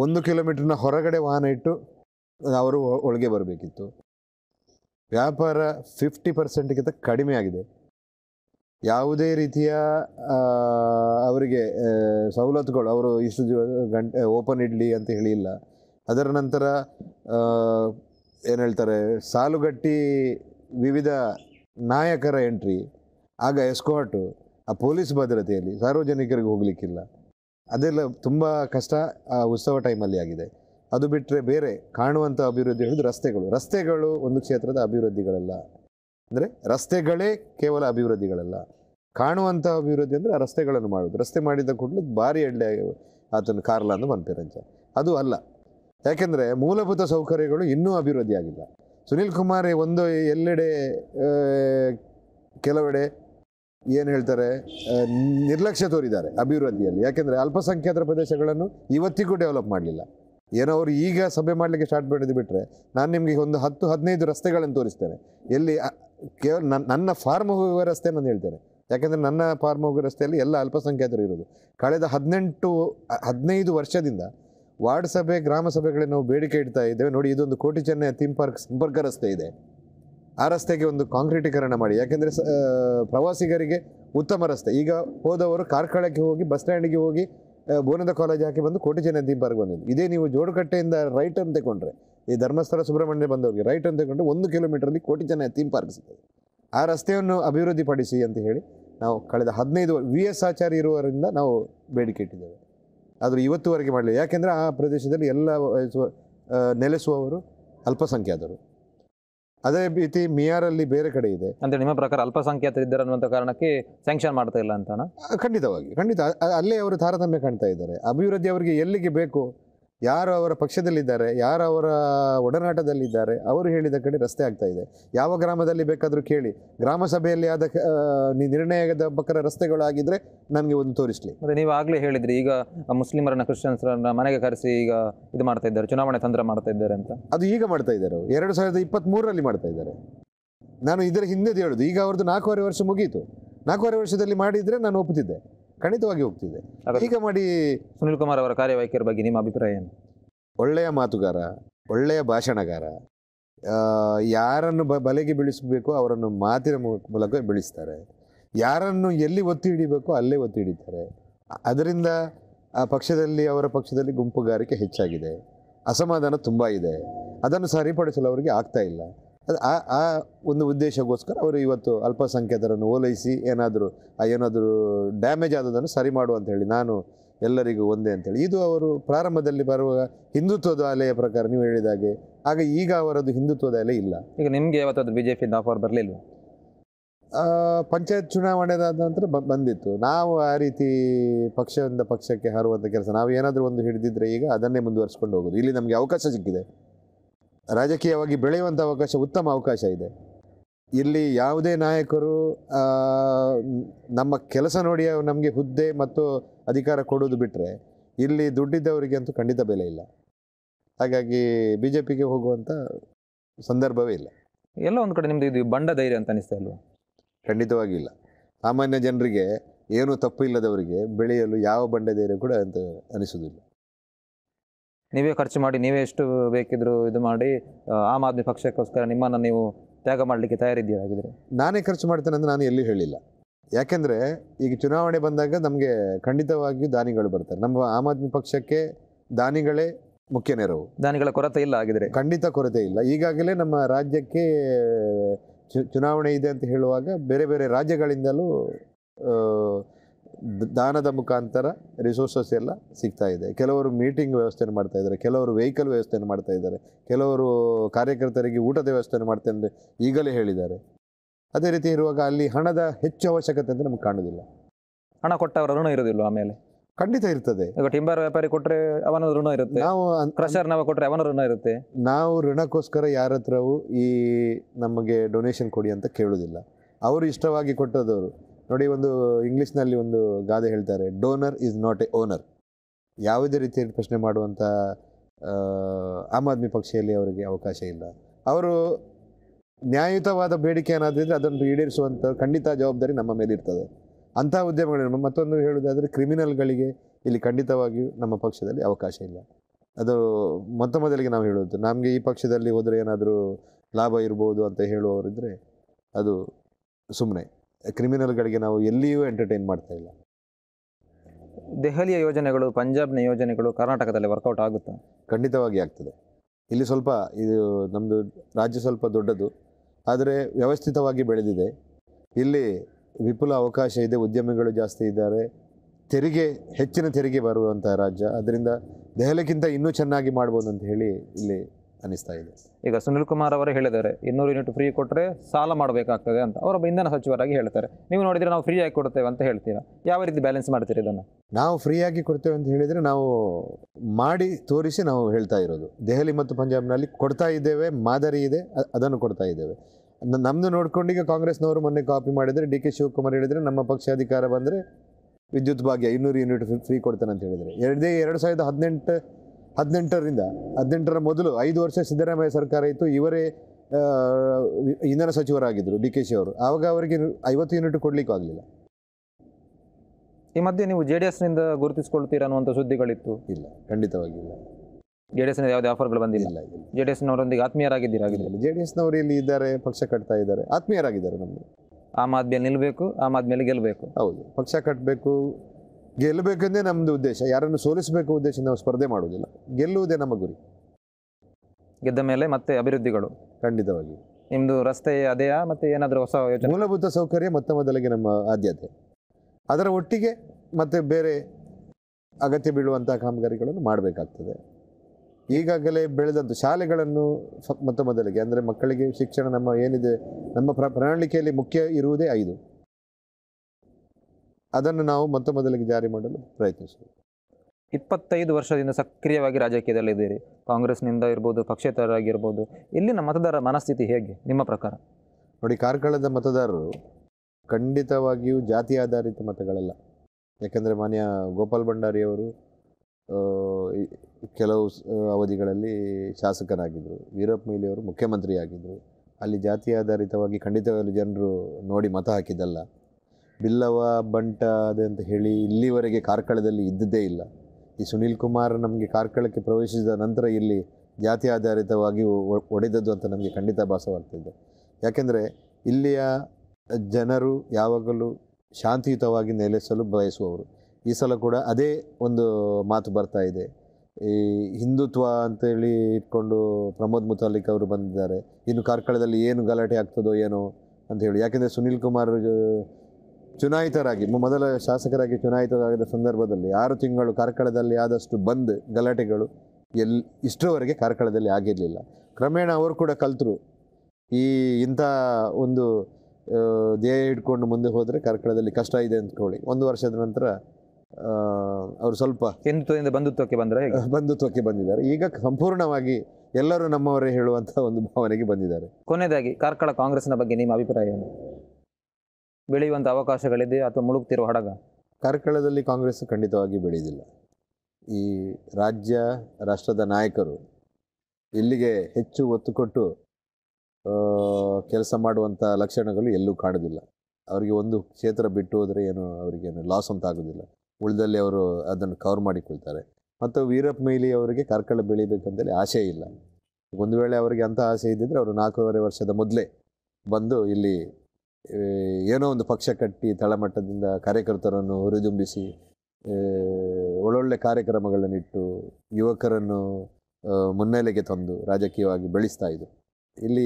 ಒಂದು ಕಿಲೋಮೀಟ್ರ್ನ ಹೊರಗಡೆ ವಾಹನ ಇಟ್ಟು ಅವರು ಒಳಗೆ ಬರಬೇಕಿತ್ತು ವ್ಯಾಪಾರ ಫಿಫ್ಟಿ ಪರ್ಸೆಂಟ್ಗಿಂತ ಕಡಿಮೆ ಆಗಿದೆ ಯಾವುದೇ ರೀತಿಯ ಅವರಿಗೆ ಸವಲತ್ತುಗಳು ಅವರು ಇಷ್ಟು ಗಂಟೆ ಓಪನ್ ಇಡ್ಲಿ ಅಂತ ಹೇಳಿ ಇಲ್ಲ ಅದರ ನಂತರ ಏನು ಹೇಳ್ತಾರೆ ಸಾಲುಗಟ್ಟಿ ವಿವಿಧ ನಾಯಕರ ಎಂಟ್ರಿ ಆಗ ಎಸ್ಕೋಟು ಆ ಪೊಲೀಸ್ ಭದ್ರತೆಯಲ್ಲಿ ಸಾರ್ವಜನಿಕರಿಗೆ ಹೋಗಲಿಕ್ಕಿಲ್ಲ ಅದೆಲ್ಲ ತುಂಬ ಕಷ್ಟ ಆ ಉತ್ಸವ ಟೈಮಲ್ಲಿ ಆಗಿದೆ ಅದು ಬಿಟ್ಟರೆ ಬೇರೆ ಕಾಣುವಂಥ ಅಭಿವೃದ್ಧಿ ಹೇಳಿದ್ರು ರಸ್ತೆಗಳು ರಸ್ತೆಗಳು ಒಂದು ಕ್ಷೇತ್ರದ ಅಭಿವೃದ್ಧಿಗಳಲ್ಲ ಅಂದರೆ ರಸ್ತೆಗಳೇ ಕೇವಲ ಅಭಿವೃದ್ಧಿಗಳಲ್ಲ ಕಾಣುವಂಥ ಅಭಿವೃದ್ಧಿ ಅಂದರೆ ಆ ರಸ್ತೆಗಳನ್ನು ಮಾಡೋದು ರಸ್ತೆ ಮಾಡಿದ ಕೂಡಲೇ ಭಾರಿ ಎಳ್ಳೆ ಆತನ ಕಾರ್ಲ ಅಂತ ಮನ್ಪೇರಂಚ ಅದು ಅಲ್ಲ ಯಾಕೆಂದರೆ ಮೂಲಭೂತ ಸೌಕರ್ಯಗಳು ಇನ್ನೂ ಅಭಿವೃದ್ಧಿ ಆಗಿಲ್ಲ ಸುನೀಲ್ ಕುಮಾರ್ ಒಂದು ಎಲ್ಲೆಡೆ ಕೆಲವೆಡೆ ಏನು ಹೇಳ್ತಾರೆ ನಿರ್ಲಕ್ಷ್ಯ ತೋರಿದ್ದಾರೆ ಅಭಿವೃದ್ಧಿಯಲ್ಲಿ ಯಾಕೆಂದರೆ ಅಲ್ಪಸಂಖ್ಯಾತರ ಪ್ರದೇಶಗಳನ್ನು ಇವತ್ತಿಗೂ ಡೆವಲಪ್ ಮಾಡಲಿಲ್ಲ ಏನೋ ಅವರು ಈಗ ಸಭೆ ಮಾಡಲಿಕ್ಕೆ ಸ್ಟಾರ್ಟ್ ಮಾಡಿದ್ದು ಬಿಟ್ಟರೆ ನಾನು ನಿಮಗೆ ಒಂದು ಹತ್ತು ಹದಿನೈದು ರಸ್ತೆಗಳನ್ನು ತೋರಿಸ್ತೇನೆ ಎಲ್ಲಿ ಕೇವಲ ನನ್ನ ಫಾರ್ಮ್ ಹೋಗುವ ರಸ್ತೆ ನಾನು ಹೇಳ್ತೇನೆ ಯಾಕೆಂದರೆ ನನ್ನ ಫಾರ್ಮ್ ಹೋಗುವ ರಸ್ತೆಯಲ್ಲಿ ಎಲ್ಲ ಅಲ್ಪಸಂಖ್ಯಾತರು ಇರೋದು ಕಳೆದ ಹದಿನೆಂಟು ಹದಿನೈದು ವರ್ಷದಿಂದ ವಾರ್ಡ್ ಸಭೆ ಗ್ರಾಮ ಸಭೆಗಳೇ ನಾವು ಬೇಡಿಕೆ ಇಡ್ತಾ ಇದ್ದೇವೆ ನೋಡಿ ಇದೊಂದು ಕೋಟಿ ಚೆನ್ನೈ ಥೀಮ್ ಪಾರ್ಕ್ ಸಂಪರ್ಕ ರಸ್ತೆ ಇದೆ ಆ ರಸ್ತೆಗೆ ಒಂದು ಕಾಂಕ್ರೀಟೀಕರಣ ಮಾಡಿ ಯಾಕೆಂದರೆ ಪ್ರವಾಸಿಗರಿಗೆ ಉತ್ತಮ ರಸ್ತೆ ಈಗ ಹೋದವರು ಕಾರ್ಕಳಕ್ಕೆ ಹೋಗಿ ಬಸ್ ಸ್ಟ್ಯಾಂಡಿಗೆ ಹೋಗಿ ಬೋನದ ಕಾಲೇಜ್ ಹಾಕಿ ಬಂದು ಕೋಟಿ ಜನ ದೀಪಾರ್ಗೆ ಬಂದಿದ್ದು ಇದೇ ನೀವು ಜೋಡುಕಟ್ಟೆಯಿಂದ ರೈಟ್ ಅಂತ ತಗೊಂಡ್ರೆ ಈ ಧರ್ಮಸ್ಥಳ ಸುಬ್ರಹ್ಮಣ್ಯ ಬಂದವರಿಗೆ ರೈಟ್ ಅಂತ ತಗೊಂಡ್ರೆ ಒಂದು ಕಿಲೋಮೀಟ್ರಲ್ಲಿ ಕೋಟಿ ಜನ ಥೀಮ್ ಪಾರ್ಕ್ ಸಿಗ್ತದೆ ಆ ರಸ್ತೆಯನ್ನು ಅಭಿವೃದ್ಧಿಪಡಿಸಿ ಅಂತ ಹೇಳಿ ನಾವು ಕಳೆದ ಹದಿನೈದು ವಿ ಎಸ್ ಆಚಾರ್ಯ ಇರುವವರಿಂದ ನಾವು ಬೇಡಿಕೆ ಇಟ್ಟಿದ್ದೇವೆ ಆದರೆ ಇವತ್ತುವರೆಗೆ ಮಾಡಲಿಲ್ಲ ಯಾಕೆಂದರೆ ಆ ಪ್ರದೇಶದಲ್ಲಿ ಎಲ್ಲ ನೆಲೆಸುವವರು ಅಲ್ಪಸಂಖ್ಯಾತರು ಅದೇ ರೀತಿ ಮಿಯಾರಲ್ಲಿ ಬೇರೆ ಕಡೆ ಇದೆ
ಅಂದ್ರೆ ನಿಮ್ಮ ಪ್ರಕಾರ ಅಲ್ಪಸಂಖ್ಯಾತರಿದ್ದಾರೆ ಅನ್ನುವಂಥ ಕಾರಣಕ್ಕೆ ಸ್ಯಾಂಕ್ಷನ್ ಮಾಡ್ತಾ ಇಲ್ಲ ಅಂತಾನ
ಖಂಡಿತವಾಗಿ ಖಂಡಿತ ಅಲ್ಲೇ ಅವರು ತಾರತಮ್ಯ ಕಾಣ್ತಾ ಇದ್ದಾರೆ ಅಭಿವೃದ್ಧಿ ಅವರಿಗೆ ಎಲ್ಲಿಗೆ ಬೇಕು ಯಾರು ಅವರ ಪಕ್ಷದಲ್ಲಿದ್ದಾರೆ ಯಾರು ಅವರ ಒಡನಾಟದಲ್ಲಿದ್ದಾರೆ ಅವರು ಹೇಳಿದ ಕಡೆ ರಸ್ತೆ ಆಗ್ತಾ ಇದೆ ಯಾವ ಗ್ರಾಮದಲ್ಲಿ ಬೇಕಾದರೂ ಕೇಳಿ ಗ್ರಾಮ ಸಭೆಯಲ್ಲಿ ಆದ ನಿರ್ಣಯದ ಬಕರ ರಸ್ತೆಗಳಾಗಿದ್ದರೆ ನನಗೆ ಒಂದು ತೋರಿಸಲಿ
ಮತ್ತೆ ನೀವು ಆಗಲೇ ಹೇಳಿದ್ರಿ ಈಗ ಮುಸ್ಲಿಮರನ್ನ ಕ್ರಿಶ್ಚಿಯನ್ಸ್ರನ್ನ ಮನೆಗೆ ಕರೆಸಿ ಈಗ ಇದು ಮಾಡ್ತಾ ಇದ್ದಾರೆ ಚುನಾವಣೆ ತಂತ್ರ ಮಾಡ್ತಾ ಇದ್ದಾರೆ ಅಂತ
ಅದು ಈಗ ಮಾಡ್ತಾ ಇದ್ದಾರೆ ಅವರು ಎರಡು ಸಾವಿರದ ಇಪ್ಪತ್ತ್ಮೂರರಲ್ಲಿ ಮಾಡ್ತಾ ಇದ್ದಾರೆ ನಾನು ಇದರ ಹಿಂದೆ ಹೇಳೋದು ಈಗ ಅವ್ರದ್ದು ನಾಲ್ಕೂವರೆ ವರ್ಷ ಮುಗಿಯಿತು ನಾಲ್ಕೂವರೆ ವರ್ಷದಲ್ಲಿ ಮಾಡಿದರೆ ನಾನು ಒಪ್ಪುತ್ತಿದ್ದೆ ಖಂಡಿತವಾಗಿ ಹೋಗ್ತಿದೆ ಈಗ ಮಾಡಿ ಸುನಿಲ್ ಕುಮಾರ್ ಅವರ ಕಾರ್ಯವೈಖರಿ ಬಗ್ಗೆ ನಿಮ್ಮ ಅಭಿಪ್ರಾಯ ಏನು ಒಳ್ಳೆಯ ಮಾತುಗಾರ ಒಳ್ಳೆಯ ಭಾಷಣಗಾರ ಯಾರನ್ನು ಬ ಬಲೆಗೆ ಬೀಳಿಸಬೇಕು ಅವರನ್ನು ಮಾತಿನ ಮೂಲಕ ಬೆಳೆಸ್ತಾರೆ ಯಾರನ್ನು ಎಲ್ಲಿ ಒತ್ತಿ ಹಿಡಿಬೇಕೋ ಅಲ್ಲೇ ಒತ್ತಿ ಹಿಡಿತಾರೆ ಅದರಿಂದ ಆ ಪಕ್ಷದಲ್ಲಿ ಅವರ ಪಕ್ಷದಲ್ಲಿ ಗುಂಪುಗಾರಿಕೆ ಹೆಚ್ಚಾಗಿದೆ ಅಸಮಾಧಾನ ತುಂಬ ಇದೆ ಅದನ್ನು ಸರಿಪಡಿಸಲು ಅವರಿಗೆ ಆಗ್ತಾ ಇಲ್ಲ ಅದು ಆ ಆ ಒಂದು ಉದ್ದೇಶಕ್ಕೋಸ್ಕರ ಅವರು ಇವತ್ತು ಅಲ್ಪಸಂಖ್ಯಾತರನ್ನು ಓಲೈಸಿ ಏನಾದರೂ ಏನಾದರೂ ಡ್ಯಾಮೇಜ್ ಆದದನ್ನು ಸರಿ ಮಾಡು ಅಂತ ಹೇಳಿ ನಾನು ಎಲ್ಲರಿಗೂ ಒಂದೇ ಅಂತೇಳಿ ಇದು ಅವರು ಪ್ರಾರಂಭದಲ್ಲಿ ಬರುವ ಹಿಂದುತ್ವದ ಅಲೆಯ ಪ್ರಕಾರ ನೀವು ಹೇಳಿದಾಗೆ ಆಗ ಈಗ ಅವರದು ಹಿಂದುತ್ವದ ಅಲೆ ಇಲ್ಲ
ಈಗ ನಿಮಗೆ ಯಾವತ್ತದು ಬಿ ಜೆ ಪಿಯಿಂದ ಆಫರ್ ಬರಲಿಲ್ಲ
ಪಂಚಾಯತ್ ಚುನಾವಣೆದಾದ ನಂತರ ಬ ಬಂದಿತ್ತು ನಾವು ಆ ರೀತಿ ಪಕ್ಷದಿಂದ ಪಕ್ಷಕ್ಕೆ ಹಾರುವಂಥ ಕೆಲಸ ನಾವು ಏನಾದರೂ ಒಂದು ಹಿಡಿದಿದ್ರೆ ಈಗ ಅದನ್ನೇ ಮುಂದುವರಿಸ್ಕೊಂಡು ಹೋಗೋದು ಇಲ್ಲಿ ನಮಗೆ ಅವಕಾಶ ಸಿಕ್ಕಿದೆ ರಾಜಕೀಯವಾಗಿ ಬೆಳೆಯುವಂಥ ಅವಕಾಶ ಉತ್ತಮ ಅವಕಾಶ ಇದೆ ಇಲ್ಲಿ ಯಾವುದೇ ನಾಯಕರು ನಮ್ಮ ಕೆಲಸ ನೋಡಿ ನಮಗೆ ಹುದ್ದೆ ಮತ್ತು ಅಧಿಕಾರ ಕೊಡೋದು ಬಿಟ್ಟರೆ ಇಲ್ಲಿ ದುಡ್ಡಿದ್ದವರಿಗೆ ಅಂತೂ ಖಂಡಿತ ಬೆಲೆ ಇಲ್ಲ ಹಾಗಾಗಿ ಬಿ ಜೆ ಪಿಗೆ ಹೋಗುವಂಥ ಸಂದರ್ಭವೇ ಇಲ್ಲ ಎಲ್ಲ ಒಂದು ಕಡೆ ನಿಮ್ಮದು ಇದು ಬಂಡ ಧೈರ್ಯ ಅಂತ ಅನಿಸ್ತಾ ಇಲ್ವಾ ಖಂಡಿತವಾಗಿ ಇಲ್ಲ ಸಾಮಾನ್ಯ ಜನರಿಗೆ ಏನೂ ತಪ್ಪು ಇಲ್ಲದವರಿಗೆ ಬೆಳೆಯಲು ಯಾವ ಬಂಡ ಧೈರ್ಯ ಕೂಡ ಅಂತ ಅನಿಸೋದಿಲ್ಲ
ನೀವೇ ಖರ್ಚು ಮಾಡಿ ನೀವೇ ಎಷ್ಟು ಬೇಕಿದ್ರು ಇದು ಮಾಡಿ ಆಮ್ ಆದ್ಮಿ ಪಕ್ಷಕ್ಕೋಸ್ಕರ ನಿಮ್ಮನ್ನು ನೀವು ತ್ಯಾಗ ಮಾಡಲಿಕ್ಕೆ ತಯಾರಿದ್ದೀರಾ ನಾನೇ ಖರ್ಚು ಮಾಡ್ತೇನೆ ಅಂತ ನಾನು ಎಲ್ಲಿ
ಹೇಳಿಲ್ಲ ಯಾಕೆಂದರೆ ಈಗ ಚುನಾವಣೆ ಬಂದಾಗ ನಮಗೆ ಖಂಡಿತವಾಗಿಯೂ ದಾನಿಗಳು ಬರ್ತಾರೆ ನಮ್ಮ ಆಮ್ ಆದ್ಮಿ ಪಕ್ಷಕ್ಕೆ ದಾನಿಗಳೇ ಮುಖ್ಯ ನೆರವು ದಾನಿಗಳ ಕೊರತೆ ಇಲ್ಲ ಆಗಿದ್ರೆ ಖಂಡಿತ ಕೊರತೆ ಇಲ್ಲ ಈಗಾಗಲೇ ನಮ್ಮ ರಾಜ್ಯಕ್ಕೆ ಚುನಾವಣೆ ಇದೆ ಅಂತ ಹೇಳುವಾಗ ಬೇರೆ ಬೇರೆ ರಾಜ್ಯಗಳಿಂದಲೂ ದಾನದ ಮುಖಾಂತರ ರಿಸೋರ್ಸಸ್ ಎಲ್ಲ ಸಿಗ್ತಾ ಇದೆ ಕೆಲವರು ಮೀಟಿಂಗ್ ವ್ಯವಸ್ಥೆಯನ್ನು ಮಾಡ್ತಾ ಇದ್ದಾರೆ ಕೆಲವರು ವೆಹಿಕಲ್ ವ್ಯವಸ್ಥೆಯನ್ನು ಮಾಡ್ತಾ ಇದ್ದಾರೆ ಕೆಲವರು ಕಾರ್ಯಕರ್ತರಿಗೆ ಊಟದ ವ್ಯವಸ್ಥೆಯನ್ನು ಮಾಡ್ತೇನೆ ಅಂದರೆ ಈಗಲೇ ಹೇಳಿದ್ದಾರೆ ಅದೇ ರೀತಿ ಇರುವಾಗ ಅಲ್ಲಿ ಹಣದ ಹೆಚ್ಚು ಅವಶ್ಯಕತೆ ಅಂತ ನಮ್ಗೆ ಕಾಣುವುದಿಲ್ಲ ಹಣ ಕೊಟ್ಟವರ ಋಣ ಇರೋದಿಲ್ಲ ಆಮೇಲೆ ಖಂಡಿತ ಇರ್ತದೆ
ಈಗ ಟಿಂಬರ್ ವ್ಯಾಪಾರಿ ಕೊಟ್ಟರೆ ಅವನ ಋಣ ಇರುತ್ತೆ ನಾವು ಕ್ರಷರ್ ನಾವು ಕೊಟ್ಟರೆ ಅವನ ಋಣ ಇರುತ್ತೆ
ನಾವು ಋಣಕ್ಕೋಸ್ಕರ ಯಾರ ಹತ್ರವೂ ಈ ನಮಗೆ ಡೊನೇಷನ್ ಕೊಡಿ ಅಂತ ಕೇಳುವುದಿಲ್ಲ ಅವರು ಇಷ್ಟವಾಗಿ ಕೊಟ್ಟದವರು ನೋಡಿ ಒಂದು ಇಂಗ್ಲೀಷ್ನಲ್ಲಿ ಒಂದು ಗಾದೆ ಹೇಳ್ತಾರೆ donor is not a owner ಯಾವುದೇ ರೀತಿಯಲ್ಲಿ ಪ್ರಶ್ನೆ ಮಾಡುವಂಥ ಆಮ್ ಆದ್ಮಿ ಪಕ್ಷದಲ್ಲಿ ಅವರಿಗೆ ಅವಕಾಶ ಇಲ್ಲ ಅವರು ನ್ಯಾಯಯುತವಾದ ಬೇಡಿಕೆ ಏನಾದರೂ ಇದ್ದರೆ ಅದನ್ನು ಈಡೇರಿಸುವಂಥ ಖಂಡಿತ ಜವಾಬ್ದಾರಿ ನಮ್ಮ ಮೇಲೆ ಇರ್ತದೆ ಅಂಥ ಉದ್ಯಮಗಳು ಮತ್ತೊಂದು ಹೇಳುವುದಾದರೆ ಕ್ರಿಮಿನಲ್ಗಳಿಗೆ ಇಲ್ಲಿ ಖಂಡಿತವಾಗಿಯೂ ನಮ್ಮ ಪಕ್ಷದಲ್ಲಿ ಅವಕಾಶ ಇಲ್ಲ ಅದು ಮೊತ್ತ ಮೊದಲಿಗೆ ನಾವು ಹೇಳೋದು ನಮಗೆ ಈ ಪಕ್ಷದಲ್ಲಿ ಹೋದರೆ ಏನಾದರೂ ಲಾಭ ಇರ್ಬೋದು ಅಂತ ಹೇಳುವವರಿದ್ದರೆ ಅದು ಸುಮ್ಮನೆ ಕ್ರಿಮಿನಲ್ಗಳಿಗೆ ನಾವು ಎಲ್ಲಿಯೂ ಎಂಟರ್ಟೈನ್ ಮಾಡ್ತಾ ಇಲ್ಲ
ದೆಹಲಿಯ ಯೋಜನೆಗಳು
ಪಂಜಾಬ್ನ ಯೋಜನೆಗಳು ಕರ್ನಾಟಕದಲ್ಲಿ ವರ್ಕೌಟ್ ಆಗುತ್ತಾ ಖಂಡಿತವಾಗಿ ಆಗ್ತದೆ ಇಲ್ಲಿ ಸ್ವಲ್ಪ ಇದು ನಮ್ಮದು ರಾಜ್ಯ ಸ್ವಲ್ಪ ದೊಡ್ಡದು ಆದರೆ ವ್ಯವಸ್ಥಿತವಾಗಿ ಬೆಳೆದಿದೆ ಇಲ್ಲಿ ವಿಪುಲ ಅವಕಾಶ ಇದೆ ಉದ್ಯಮಿಗಳು ಜಾಸ್ತಿ ಇದ್ದಾರೆ ತೆರಿಗೆ ಹೆಚ್ಚಿನ ತೆರಿಗೆ ಬರುವಂಥ ರಾಜ್ಯ ಅದರಿಂದ ದೆಹಲಿಗಿಂತ ಇನ್ನೂ ಚೆನ್ನಾಗಿ ಮಾಡ್ಬೋದು ಅಂತ ಹೇಳಿ ಇಲ್ಲಿ ಅನಿಸ್ತಾ ಇದೆ
ಈಗ ಸುನಿಲ್ ಕುಮಾರ್ ಅವರು ಹೇಳಿದ್ದಾರೆ ಇನ್ನೂರು ಯೂನಿಟ್ ಫ್ರೀ ಕೊಟ್ಟರೆ ಸಾಲ ಮಾಡಬೇಕಾಗ್ತದೆ ಅಂತ ಅವರೊಬ್ಬ ಇಂಧನ ಸಚಿವರಾಗಿ ಹೇಳ್ತಾರೆ ನೀವು ನೋಡಿದರೆ ನಾವು ಫ್ರೀಯಾಗಿ ಕೊಡ್ತೇವೆ ಅಂತ ಹೇಳ್ತೀರಾ ಯಾವ ರೀತಿ ಬ್ಯಾಲೆನ್ಸ್ ಮಾಡ್ತೀರಿ ಇದನ್ನು
ನಾವು ಫ್ರೀಯಾಗಿ ಕೊಡ್ತೇವೆ ಅಂತ ಹೇಳಿದರೆ ನಾವು ಮಾಡಿ ತೋರಿಸಿ ನಾವು ಹೇಳ್ತಾ ಇರೋದು ದೆಹಲಿ ಮತ್ತು ಪಂಜಾಬ್ನಲ್ಲಿ ಕೊಡ್ತಾ ಇದ್ದೇವೆ ಮಾದರಿ ಇದೆ ಅದನ್ನು ಕೊಡ್ತಾ ಇದ್ದೇವೆ ನಮ್ಮದು ನೋಡ್ಕೊಂಡಿಗೆ ಕಾಂಗ್ರೆಸ್ನವರು ಮೊನ್ನೆ ಕಾಪಿ ಮಾಡಿದರೆ ಡಿ ಕೆ ಶಿವಕುಮಾರ್ ಹೇಳಿದರೆ ನಮ್ಮ ಪಕ್ಷ ಅಧಿಕಾರ ಬಂದರೆ ವಿದ್ಯುತ್ ಭಾಗ್ಯ ಇನ್ನೂರು ಯೂನಿಟ್ ಫ್ರೀ ಕೊಡ್ತಾನೆ ಅಂತ ಹೇಳಿದರೆ ಎರಡೇ ಎರಡು ಸಾವಿರದ ಹದಿನೆಂಟು ಹದಿನೆಂಟರಿಂದ ಹದಿನೆಂಟರ ಮೊದಲು ಐದು ವರ್ಷ ಸಿದ್ದರಾಮಯ್ಯ ಸರ್ಕಾರ ಇತ್ತು ಇವರೇ ಇಂಧನ ಸಚಿವರಾಗಿದ್ದರು ಡಿ ಕೆ ಶಿ ಅವರು ಆವಾಗ ಅವರಿಗೆ ಐವತ್ತು ಯೂನಿಟ್ ಕೊಡಲಿಕ್ಕೂ ಆಗಲಿಲ್ಲ
ಈ ಮಧ್ಯೆ ನೀವು ಜೆ ಡಿ ಎಸ್ನಿಂದ ಗುರುತಿಸ್ಕೊಳ್ತೀರಾ ಅನ್ನುವಂಥ ಸುದ್ದಿಗಳಿತ್ತು ಇಲ್ಲ ಖಂಡಿತವಾಗಿಲ್ಲ ಜೆ ಡಿ ಎಸ್ನಿಂದ ಯಾವುದೇ ಆಫರ್ಗಳು ಬಂದಿಲ್ಲ ಜೆ ಡಿ ಎಸ್ನವರೊಂದಿಗೆ
ಆತ್ಮೀಯರಾಗಿದ್ದೀರಾ ಜೆ ಡಿ ಎಸ್ನವರು ಇಲ್ಲಿ ಇದ್ದಾರೆ ಪಕ್ಷ ಕಟ್ತಾ ಇದ್ದಾರೆ ಆತ್ಮೀಯರಾಗಿದ್ದಾರೆ ನಮಗೆ ಆಮ್ ಆದ್ಮೇಲೆ ನಿಲ್ಲಬೇಕು ಆಮ್ ಆದ್ಮೇಲೆ ಗೆಲ್ಲಬೇಕು ಹೌದು ಪಕ್ಷ ಕಟ್ಟಬೇಕು ಗೆಲ್ಲಬೇಕೆಂದೇ ನಮ್ದು ಉದ್ದೇಶ ಯಾರನ್ನು ಸೋಲಿಸಬೇಕು ಉದ್ದೇಶ ನಾವು ಸ್ಪರ್ಧೆ ಮಾಡುವುದಿಲ್ಲ ಗೆಲ್ಲುವುದೇ ನಮ್ಮ ಗುರಿ
ಗೆದ್ದ ಮೇಲೆ ಮತ್ತೆ ಅಭಿವೃದ್ಧಿಗಳು ಖಂಡಿತವಾಗಿ ನಿಮ್ಮದು ರಸ್ತೆ ಅದೇ ಮತ್ತೆ ಏನಾದರೂ ಹೊಸ ಯೋಜನೆ
ಮೂಲಭೂತ ಸೌಕರ್ಯ ಮೊತ್ತ ಮೊದಲಿಗೆ ನಮ್ಮ ಆದ್ಯತೆ ಅದರ ಒಟ್ಟಿಗೆ ಮತ್ತೆ ಬೇರೆ ಅಗತ್ಯ ಬೀಳುವಂತಹ ಕಾಮಗಾರಿಗಳನ್ನು ಮಾಡಬೇಕಾಗ್ತದೆ ಈಗಾಗಲೇ ಬೆಳೆದಂಥ ಶಾಲೆಗಳನ್ನು ಮೊತ್ತ ಮೊದಲಿಗೆ ಅಂದರೆ ಮಕ್ಕಳಿಗೆ ಶಿಕ್ಷಣ ನಮ್ಮ ಏನಿದೆ ನಮ್ಮ ಪ್ರಣಾಳಿಕೆಯಲ್ಲಿ ಮುಖ್ಯ ಇರುವುದೇ ಐದು ಅದನ್ನು ನಾವು ಮೊತ್ತ ಮೊದಲಿಗೆ ಜಾರಿ ಮಾಡಲು ಪ್ರಯತ್ನಿಸಬೇಕು
ಇಪ್ಪತ್ತೈದು ವರ್ಷದಿಂದ ಸಕ್ರಿಯವಾಗಿ ರಾಜಕೀಯದಲ್ಲಿ ಇದ್ದೀರಿ ಕಾಂಗ್ರೆಸ್ನಿಂದ ಇರ್ಬೋದು ಪಕ್ಷೇತರಾಗಿರ್ಬೋದು
ಇಲ್ಲಿನ ಮತದಾರರ ಮನಸ್ಥಿತಿ ಹೇಗೆ ನಿಮ್ಮ ಪ್ರಕಾರ ನೋಡಿ ಕಾರ್ಕಳದ ಮತದಾರರು ಖಂಡಿತವಾಗಿಯೂ ಜಾತಿ ಆಧಾರಿತ ಮತಗಳಲ್ಲ ಯಾಕೆಂದರೆ ಮಾನ್ಯ ಗೋಪಾಲ್ ಭಂಡಾರಿಯವರು ಕೆಲವು ಅವಧಿಗಳಲ್ಲಿ ಶಾಸಕರಾಗಿದ್ದರು ವೀರಪ್ಪ ಮೊಯ್ಲಿಯವರು ಮುಖ್ಯಮಂತ್ರಿಯಾಗಿದ್ದರು ಅಲ್ಲಿ ಜಾತಿ ಆಧಾರಿತವಾಗಿ ಖಂಡಿತವಾಗಲೂ ಜನರು ನೋಡಿ ಮತ ಹಾಕಿದ್ದಲ್ಲ ಬಿಲ್ಲವ ಬಂಟ ಅಂತ ಹೇಳಿ ಇಲ್ಲಿವರೆಗೆ ಕಾರ್ಕಳದಲ್ಲಿ ಇದ್ದದ್ದೇ ಇಲ್ಲ ಈ ಸುನೀಲ್ ಕುಮಾರ್ ನಮಗೆ ಕಾರ್ಕಳಕ್ಕೆ ಪ್ರವೇಶಿಸಿದ ನಂತರ ಇಲ್ಲಿ ಜಾತಿ ಆಧಾರಿತವಾಗಿ ಒಡೆದದ್ದು ಅಂತ ನಮಗೆ ಖಂಡಿತ ಭಾಸವಾಗ್ತಿದೆ ಯಾಕೆಂದರೆ ಇಲ್ಲಿಯ ಜನರು ಯಾವಾಗಲೂ ಶಾಂತಿಯುತವಾಗಿ ನೆಲೆಸಲು ಬಯಸುವವರು ಈ ಸಲ ಕೂಡ ಅದೇ ಒಂದು ಮಾತು ಬರ್ತಾ ಇದೆ ಈ ಹಿಂದುತ್ವ ಅಂತೇಳಿ ಇಟ್ಕೊಂಡು ಪ್ರಮೋದ್ ಮುತಾಲಿಕ್ ಅವರು ಬಂದಿದ್ದಾರೆ ಇನ್ನು ಕಾರ್ಕಳದಲ್ಲಿ ಏನು ಗಲಾಟೆ ಆಗ್ತದೋ ಏನೋ ಅಂತ ಹೇಳಿ ಯಾಕೆಂದರೆ ಸುನೀಲ್ ಕುಮಾರ್ ಚುನಾಯಿತರಾಗಿ ಮೊದಲ ಶಾಸಕರಾಗಿ ಚುನಾಯಿತರಾಗಿದ್ದ ಸಂದರ್ಭದಲ್ಲಿ ಆರು ತಿಂಗಳು ಕಾರ್ಕಳದಲ್ಲಿ ಆದಷ್ಟು ಬಂದ್ ಗಲಾಟೆಗಳು ಎಲ್ಲಿ ಇಷ್ಟರವರೆಗೆ ಕಾರ್ಕಳದಲ್ಲಿ ಆಗಿರಲಿಲ್ಲ ಕ್ರಮೇಣ ಅವರು ಕೂಡ ಕಲ್ತರು ಈ ಇಂಥ ಒಂದು ಧ್ಯೇಯ ಇಟ್ಕೊಂಡು ಮುಂದೆ ಹೋದರೆ ಕಾರ್ಕಳದಲ್ಲಿ ಕಷ್ಟ ಇದೆ ಅಂದ್ಕೊಳ್ಳಿ ಒಂದು ವರ್ಷದ ನಂತರ ಅವರು ಸ್ವಲ್ಪ ಹಿಂದುತ್ವದಿಂದ ಬಂಧುತ್ವಕ್ಕೆ ಬಂದರೆ ಬಂಧುತ್ವಕ್ಕೆ ಬಂದಿದ್ದಾರೆ ಈಗ ಸಂಪೂರ್ಣವಾಗಿ ಎಲ್ಲರೂ ನಮ್ಮವರೇ ಹೇಳುವಂಥ ಒಂದು ಭಾವನೆಗೆ ಬಂದಿದ್ದಾರೆ
ಕೊನೆಯದಾಗಿ ಕಾರ್ಕಳ ಕಾಂಗ್ರೆಸ್ನ ಬಗ್ಗೆ ನಿಮ್ಮ ಅಭಿಪ್ರಾಯ ಏನು ಬೆಳೆಯುವಂಥ ಅವಕಾಶಗಳಿದೆ ಅಥವಾ ಮುಳುಗ್ತಿರುವ ಹಡಗ
ಕಾರ್ಕಳದಲ್ಲಿ ಕಾಂಗ್ರೆಸ್ ಖಂಡಿತವಾಗಿ ಬೆಳೆಯುವುದಿಲ್ಲ ಈ ರಾಜ್ಯ ರಾಷ್ಟ್ರದ ನಾಯಕರು ಇಲ್ಲಿಗೆ ಹೆಚ್ಚು ಒತ್ತು ಕೊಟ್ಟು ಕೆಲಸ ಮಾಡುವಂಥ ಲಕ್ಷಣಗಳು ಎಲ್ಲೂ ಕಾಣೋದಿಲ್ಲ ಅವರಿಗೆ ಒಂದು ಕ್ಷೇತ್ರ ಬಿಟ್ಟು ಹೋದರೆ ಏನು ಅವರಿಗೇನು ಲಾಸ್ ಅಂತ ಆಗೋದಿಲ್ಲ ಉಳಿದಲ್ಲಿ ಅವರು ಅದನ್ನು ಕವರ್ ಮಾಡಿಕೊಳ್ತಾರೆ ಮತ್ತು ವೀರಪ್ಪ ಮೈಲಿ ಅವರಿಗೆ ಕಾರ್ಕಳ ಬೆಳಿಬೇಕಂತೇಳಿ ಆಸೆ ಇಲ್ಲ ಒಂದು ವೇಳೆ ಅವರಿಗೆ ಅಂಥ ಆಸೆ ಇದ್ದಿದ್ದರೆ ಅವರು ನಾಲ್ಕೂವರೆ ವರ್ಷದ ಮೊದಲೇ ಬಂದು ಇಲ್ಲಿ ಏನೋ ಒಂದು ಪಕ್ಷ ಕಟ್ಟಿ ತಳಮಟ್ಟದಿಂದ ಕಾರ್ಯಕರ್ತರನ್ನು ಹುರಿದುಂಬಿಸಿ ಒಳ್ಳೊಳ್ಳೆ ಕಾರ್ಯಕ್ರಮಗಳನ್ನಿಟ್ಟು ಯುವಕರನ್ನು ಮುನ್ನೆಲೆಗೆ ತಂದು ರಾಜಕೀಯವಾಗಿ ಬೆಳೆಸ್ತಾ ಇದ್ರು ಇಲ್ಲಿ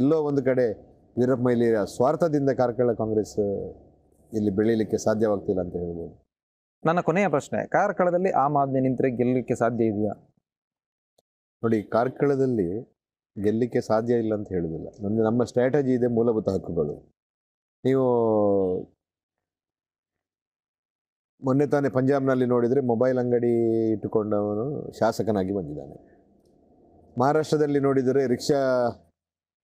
ಎಲ್ಲೋ ಒಂದು ಕಡೆ ವೀರಪ್ಪ ಇಲ್ಲಿ ಸ್ವಾರ್ಥದಿಂದ ಕಾರ್ಕಳ ಕಾಂಗ್ರೆಸ್ ಇಲ್ಲಿ ಬೆಳೀಲಿಕ್ಕೆ ಸಾಧ್ಯವಾಗ್ತಿಲ್ಲ ಅಂತ ಹೇಳ್ಬೋದು
ನನ್ನ ಕೊನೆಯ ಪ್ರಶ್ನೆ ಕಾರ್ಕಳದಲ್ಲಿ ಆಮ್
ಆದ್ಮಿ ನಿಂತರೆ ಗೆಲ್ಲಲಿಕ್ಕೆ ಸಾಧ್ಯ ಇದೆಯಾ ನೋಡಿ ಕಾರ್ಕಳದಲ್ಲಿ ಗೆಲ್ಲಲಿಕ್ಕೆ ಸಾಧ್ಯ ಇಲ್ಲ ಅಂತ ಹೇಳೋದಿಲ್ಲ ನಮ್ಮ ಸ್ಟ್ರಾಟಜಿ ಇದೆ ಮೂಲಭೂತ ಹಕ್ಕುಗಳು ನೀವು ಮೊನ್ನೆ ತಾನೇ ಪಂಜಾಬ್ನಲ್ಲಿ ನೋಡಿದರೆ ಮೊಬೈಲ್ ಅಂಗಡಿ ಇಟ್ಟುಕೊಂಡವನು ಶಾಸಕನಾಗಿ ಬಂದಿದ್ದಾನೆ ಮಹಾರಾಷ್ಟ್ರದಲ್ಲಿ ನೋಡಿದರೆ ರಿಕ್ಷಾ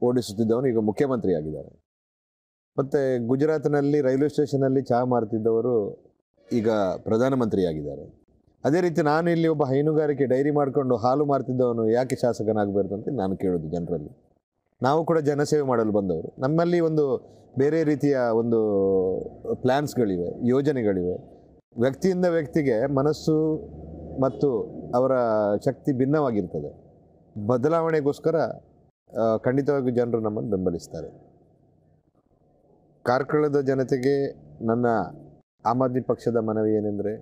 ಓಡಿಸುತ್ತಿದ್ದವನು ಈಗ ಮುಖ್ಯಮಂತ್ರಿ ಆಗಿದ್ದಾರೆ ಮತ್ತು ಗುಜರಾತ್ನಲ್ಲಿ ರೈಲ್ವೆ ಸ್ಟೇಷನಲ್ಲಿ ಚಹಾ ಮಾರುತ್ತಿದ್ದವರು ಈಗ ಪ್ರಧಾನಮಂತ್ರಿಯಾಗಿದ್ದಾರೆ ಅದೇ ರೀತಿ ನಾನು ಇಲ್ಲಿ ಒಬ್ಬ ಹೈನುಗಾರಿಕೆ ಡೈರಿ ಮಾಡಿಕೊಂಡು ಹಾಲು ಮಾರ್ತಿದ್ದವನು ಯಾಕೆ ಶಾಸಕನಾಗಬಾರ್ದು ಅಂತ ನಾನು ಕೇಳೋದು ಜನರಲ್ಲಿ ನಾವು ಕೂಡ ಜನಸೇವೆ ಮಾಡಲು ಬಂದವರು ನಮ್ಮಲ್ಲಿ ಒಂದು ಬೇರೆ ರೀತಿಯ ಒಂದು ಪ್ಲ್ಯಾನ್ಸ್ಗಳಿವೆ ಯೋಜನೆಗಳಿವೆ ವ್ಯಕ್ತಿಯಿಂದ ವ್ಯಕ್ತಿಗೆ ಮನಸ್ಸು ಮತ್ತು ಅವರ ಶಕ್ತಿ ಭಿನ್ನವಾಗಿರ್ತದೆ ಬದಲಾವಣೆಗೋಸ್ಕರ ಖಂಡಿತವಾಗಿಯೂ ಜನರು ನಮ್ಮನ್ನು ಬೆಂಬಲಿಸ್ತಾರೆ ಕಾರ್ಕಳದ ಜನತೆಗೆ ನನ್ನ ಆಮ್ ಆದ್ಮಿ ಪಕ್ಷದ ಮನವಿ ಏನೆಂದರೆ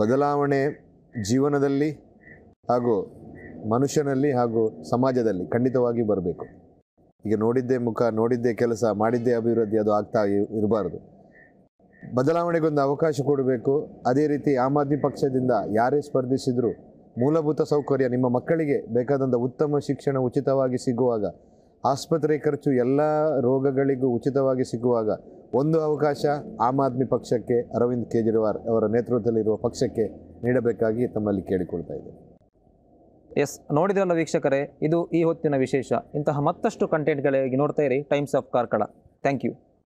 ಬದಲಾವಣೆ ಜೀವನದಲ್ಲಿ ಹಾಗೂ ಮನುಷ್ಯನಲ್ಲಿ ಹಾಗೂ ಸಮಾಜದಲ್ಲಿ ಖಂಡಿತವಾಗಿ ಬರಬೇಕು ಈಗ ನೋಡಿದ್ದೇ ಮುಖ ನೋಡಿದ್ದೇ ಕೆಲಸ ಮಾಡಿದ್ದೇ ಅಭಿವೃದ್ಧಿ ಅದು ಆಗ್ತಾ ಇರಬಾರ್ದು ಬದಲಾವಣೆಗೊಂದು ಅವಕಾಶ ಕೊಡಬೇಕು ಅದೇ ರೀತಿ ಆಮ್ ಆದ್ಮಿ ಪಕ್ಷದಿಂದ ಯಾರೇ ಸ್ಪರ್ಧಿಸಿದರೂ ಮೂಲಭೂತ ಸೌಕರ್ಯ ನಿಮ್ಮ ಮಕ್ಕಳಿಗೆ ಬೇಕಾದಂಥ ಉತ್ತಮ ಶಿಕ್ಷಣ ಉಚಿತವಾಗಿ ಸಿಗುವಾಗ ಆಸ್ಪತ್ರೆ ಖರ್ಚು ಎಲ್ಲ ರೋಗಗಳಿಗೂ ಉಚಿತವಾಗಿ ಸಿಗುವಾಗ ಒಂದು ಅವಕಾಶ ಆಮ್ ಆದ್ಮಿ ಪಕ್ಷಕ್ಕೆ ಅರವಿಂದ್ ಕೇಜ್ರಿವಾಲ್ ಅವರ ನೇತೃತ್ವದಲ್ಲಿರುವ ಪಕ್ಷಕ್ಕೆ ನೀಡಬೇಕಾಗಿ ತಮ್ಮಲ್ಲಿ ಕೇಳಿಕೊಳ್ತಾ ಇದ್ದೇನೆ
ಎಸ್ ನೋಡಿದ್ರಲ್ಲ ವೀಕ್ಷಕರೇ ಇದು ಈ ಹೊತ್ತಿನ ವಿಶೇಷ ಇಂತಹ ಮತ್ತಷ್ಟು ಕಂಟೆಂಟ್ಗಳಿಗೆ ನೋಡ್ತಾ ಇರಿ times of Karkala thank you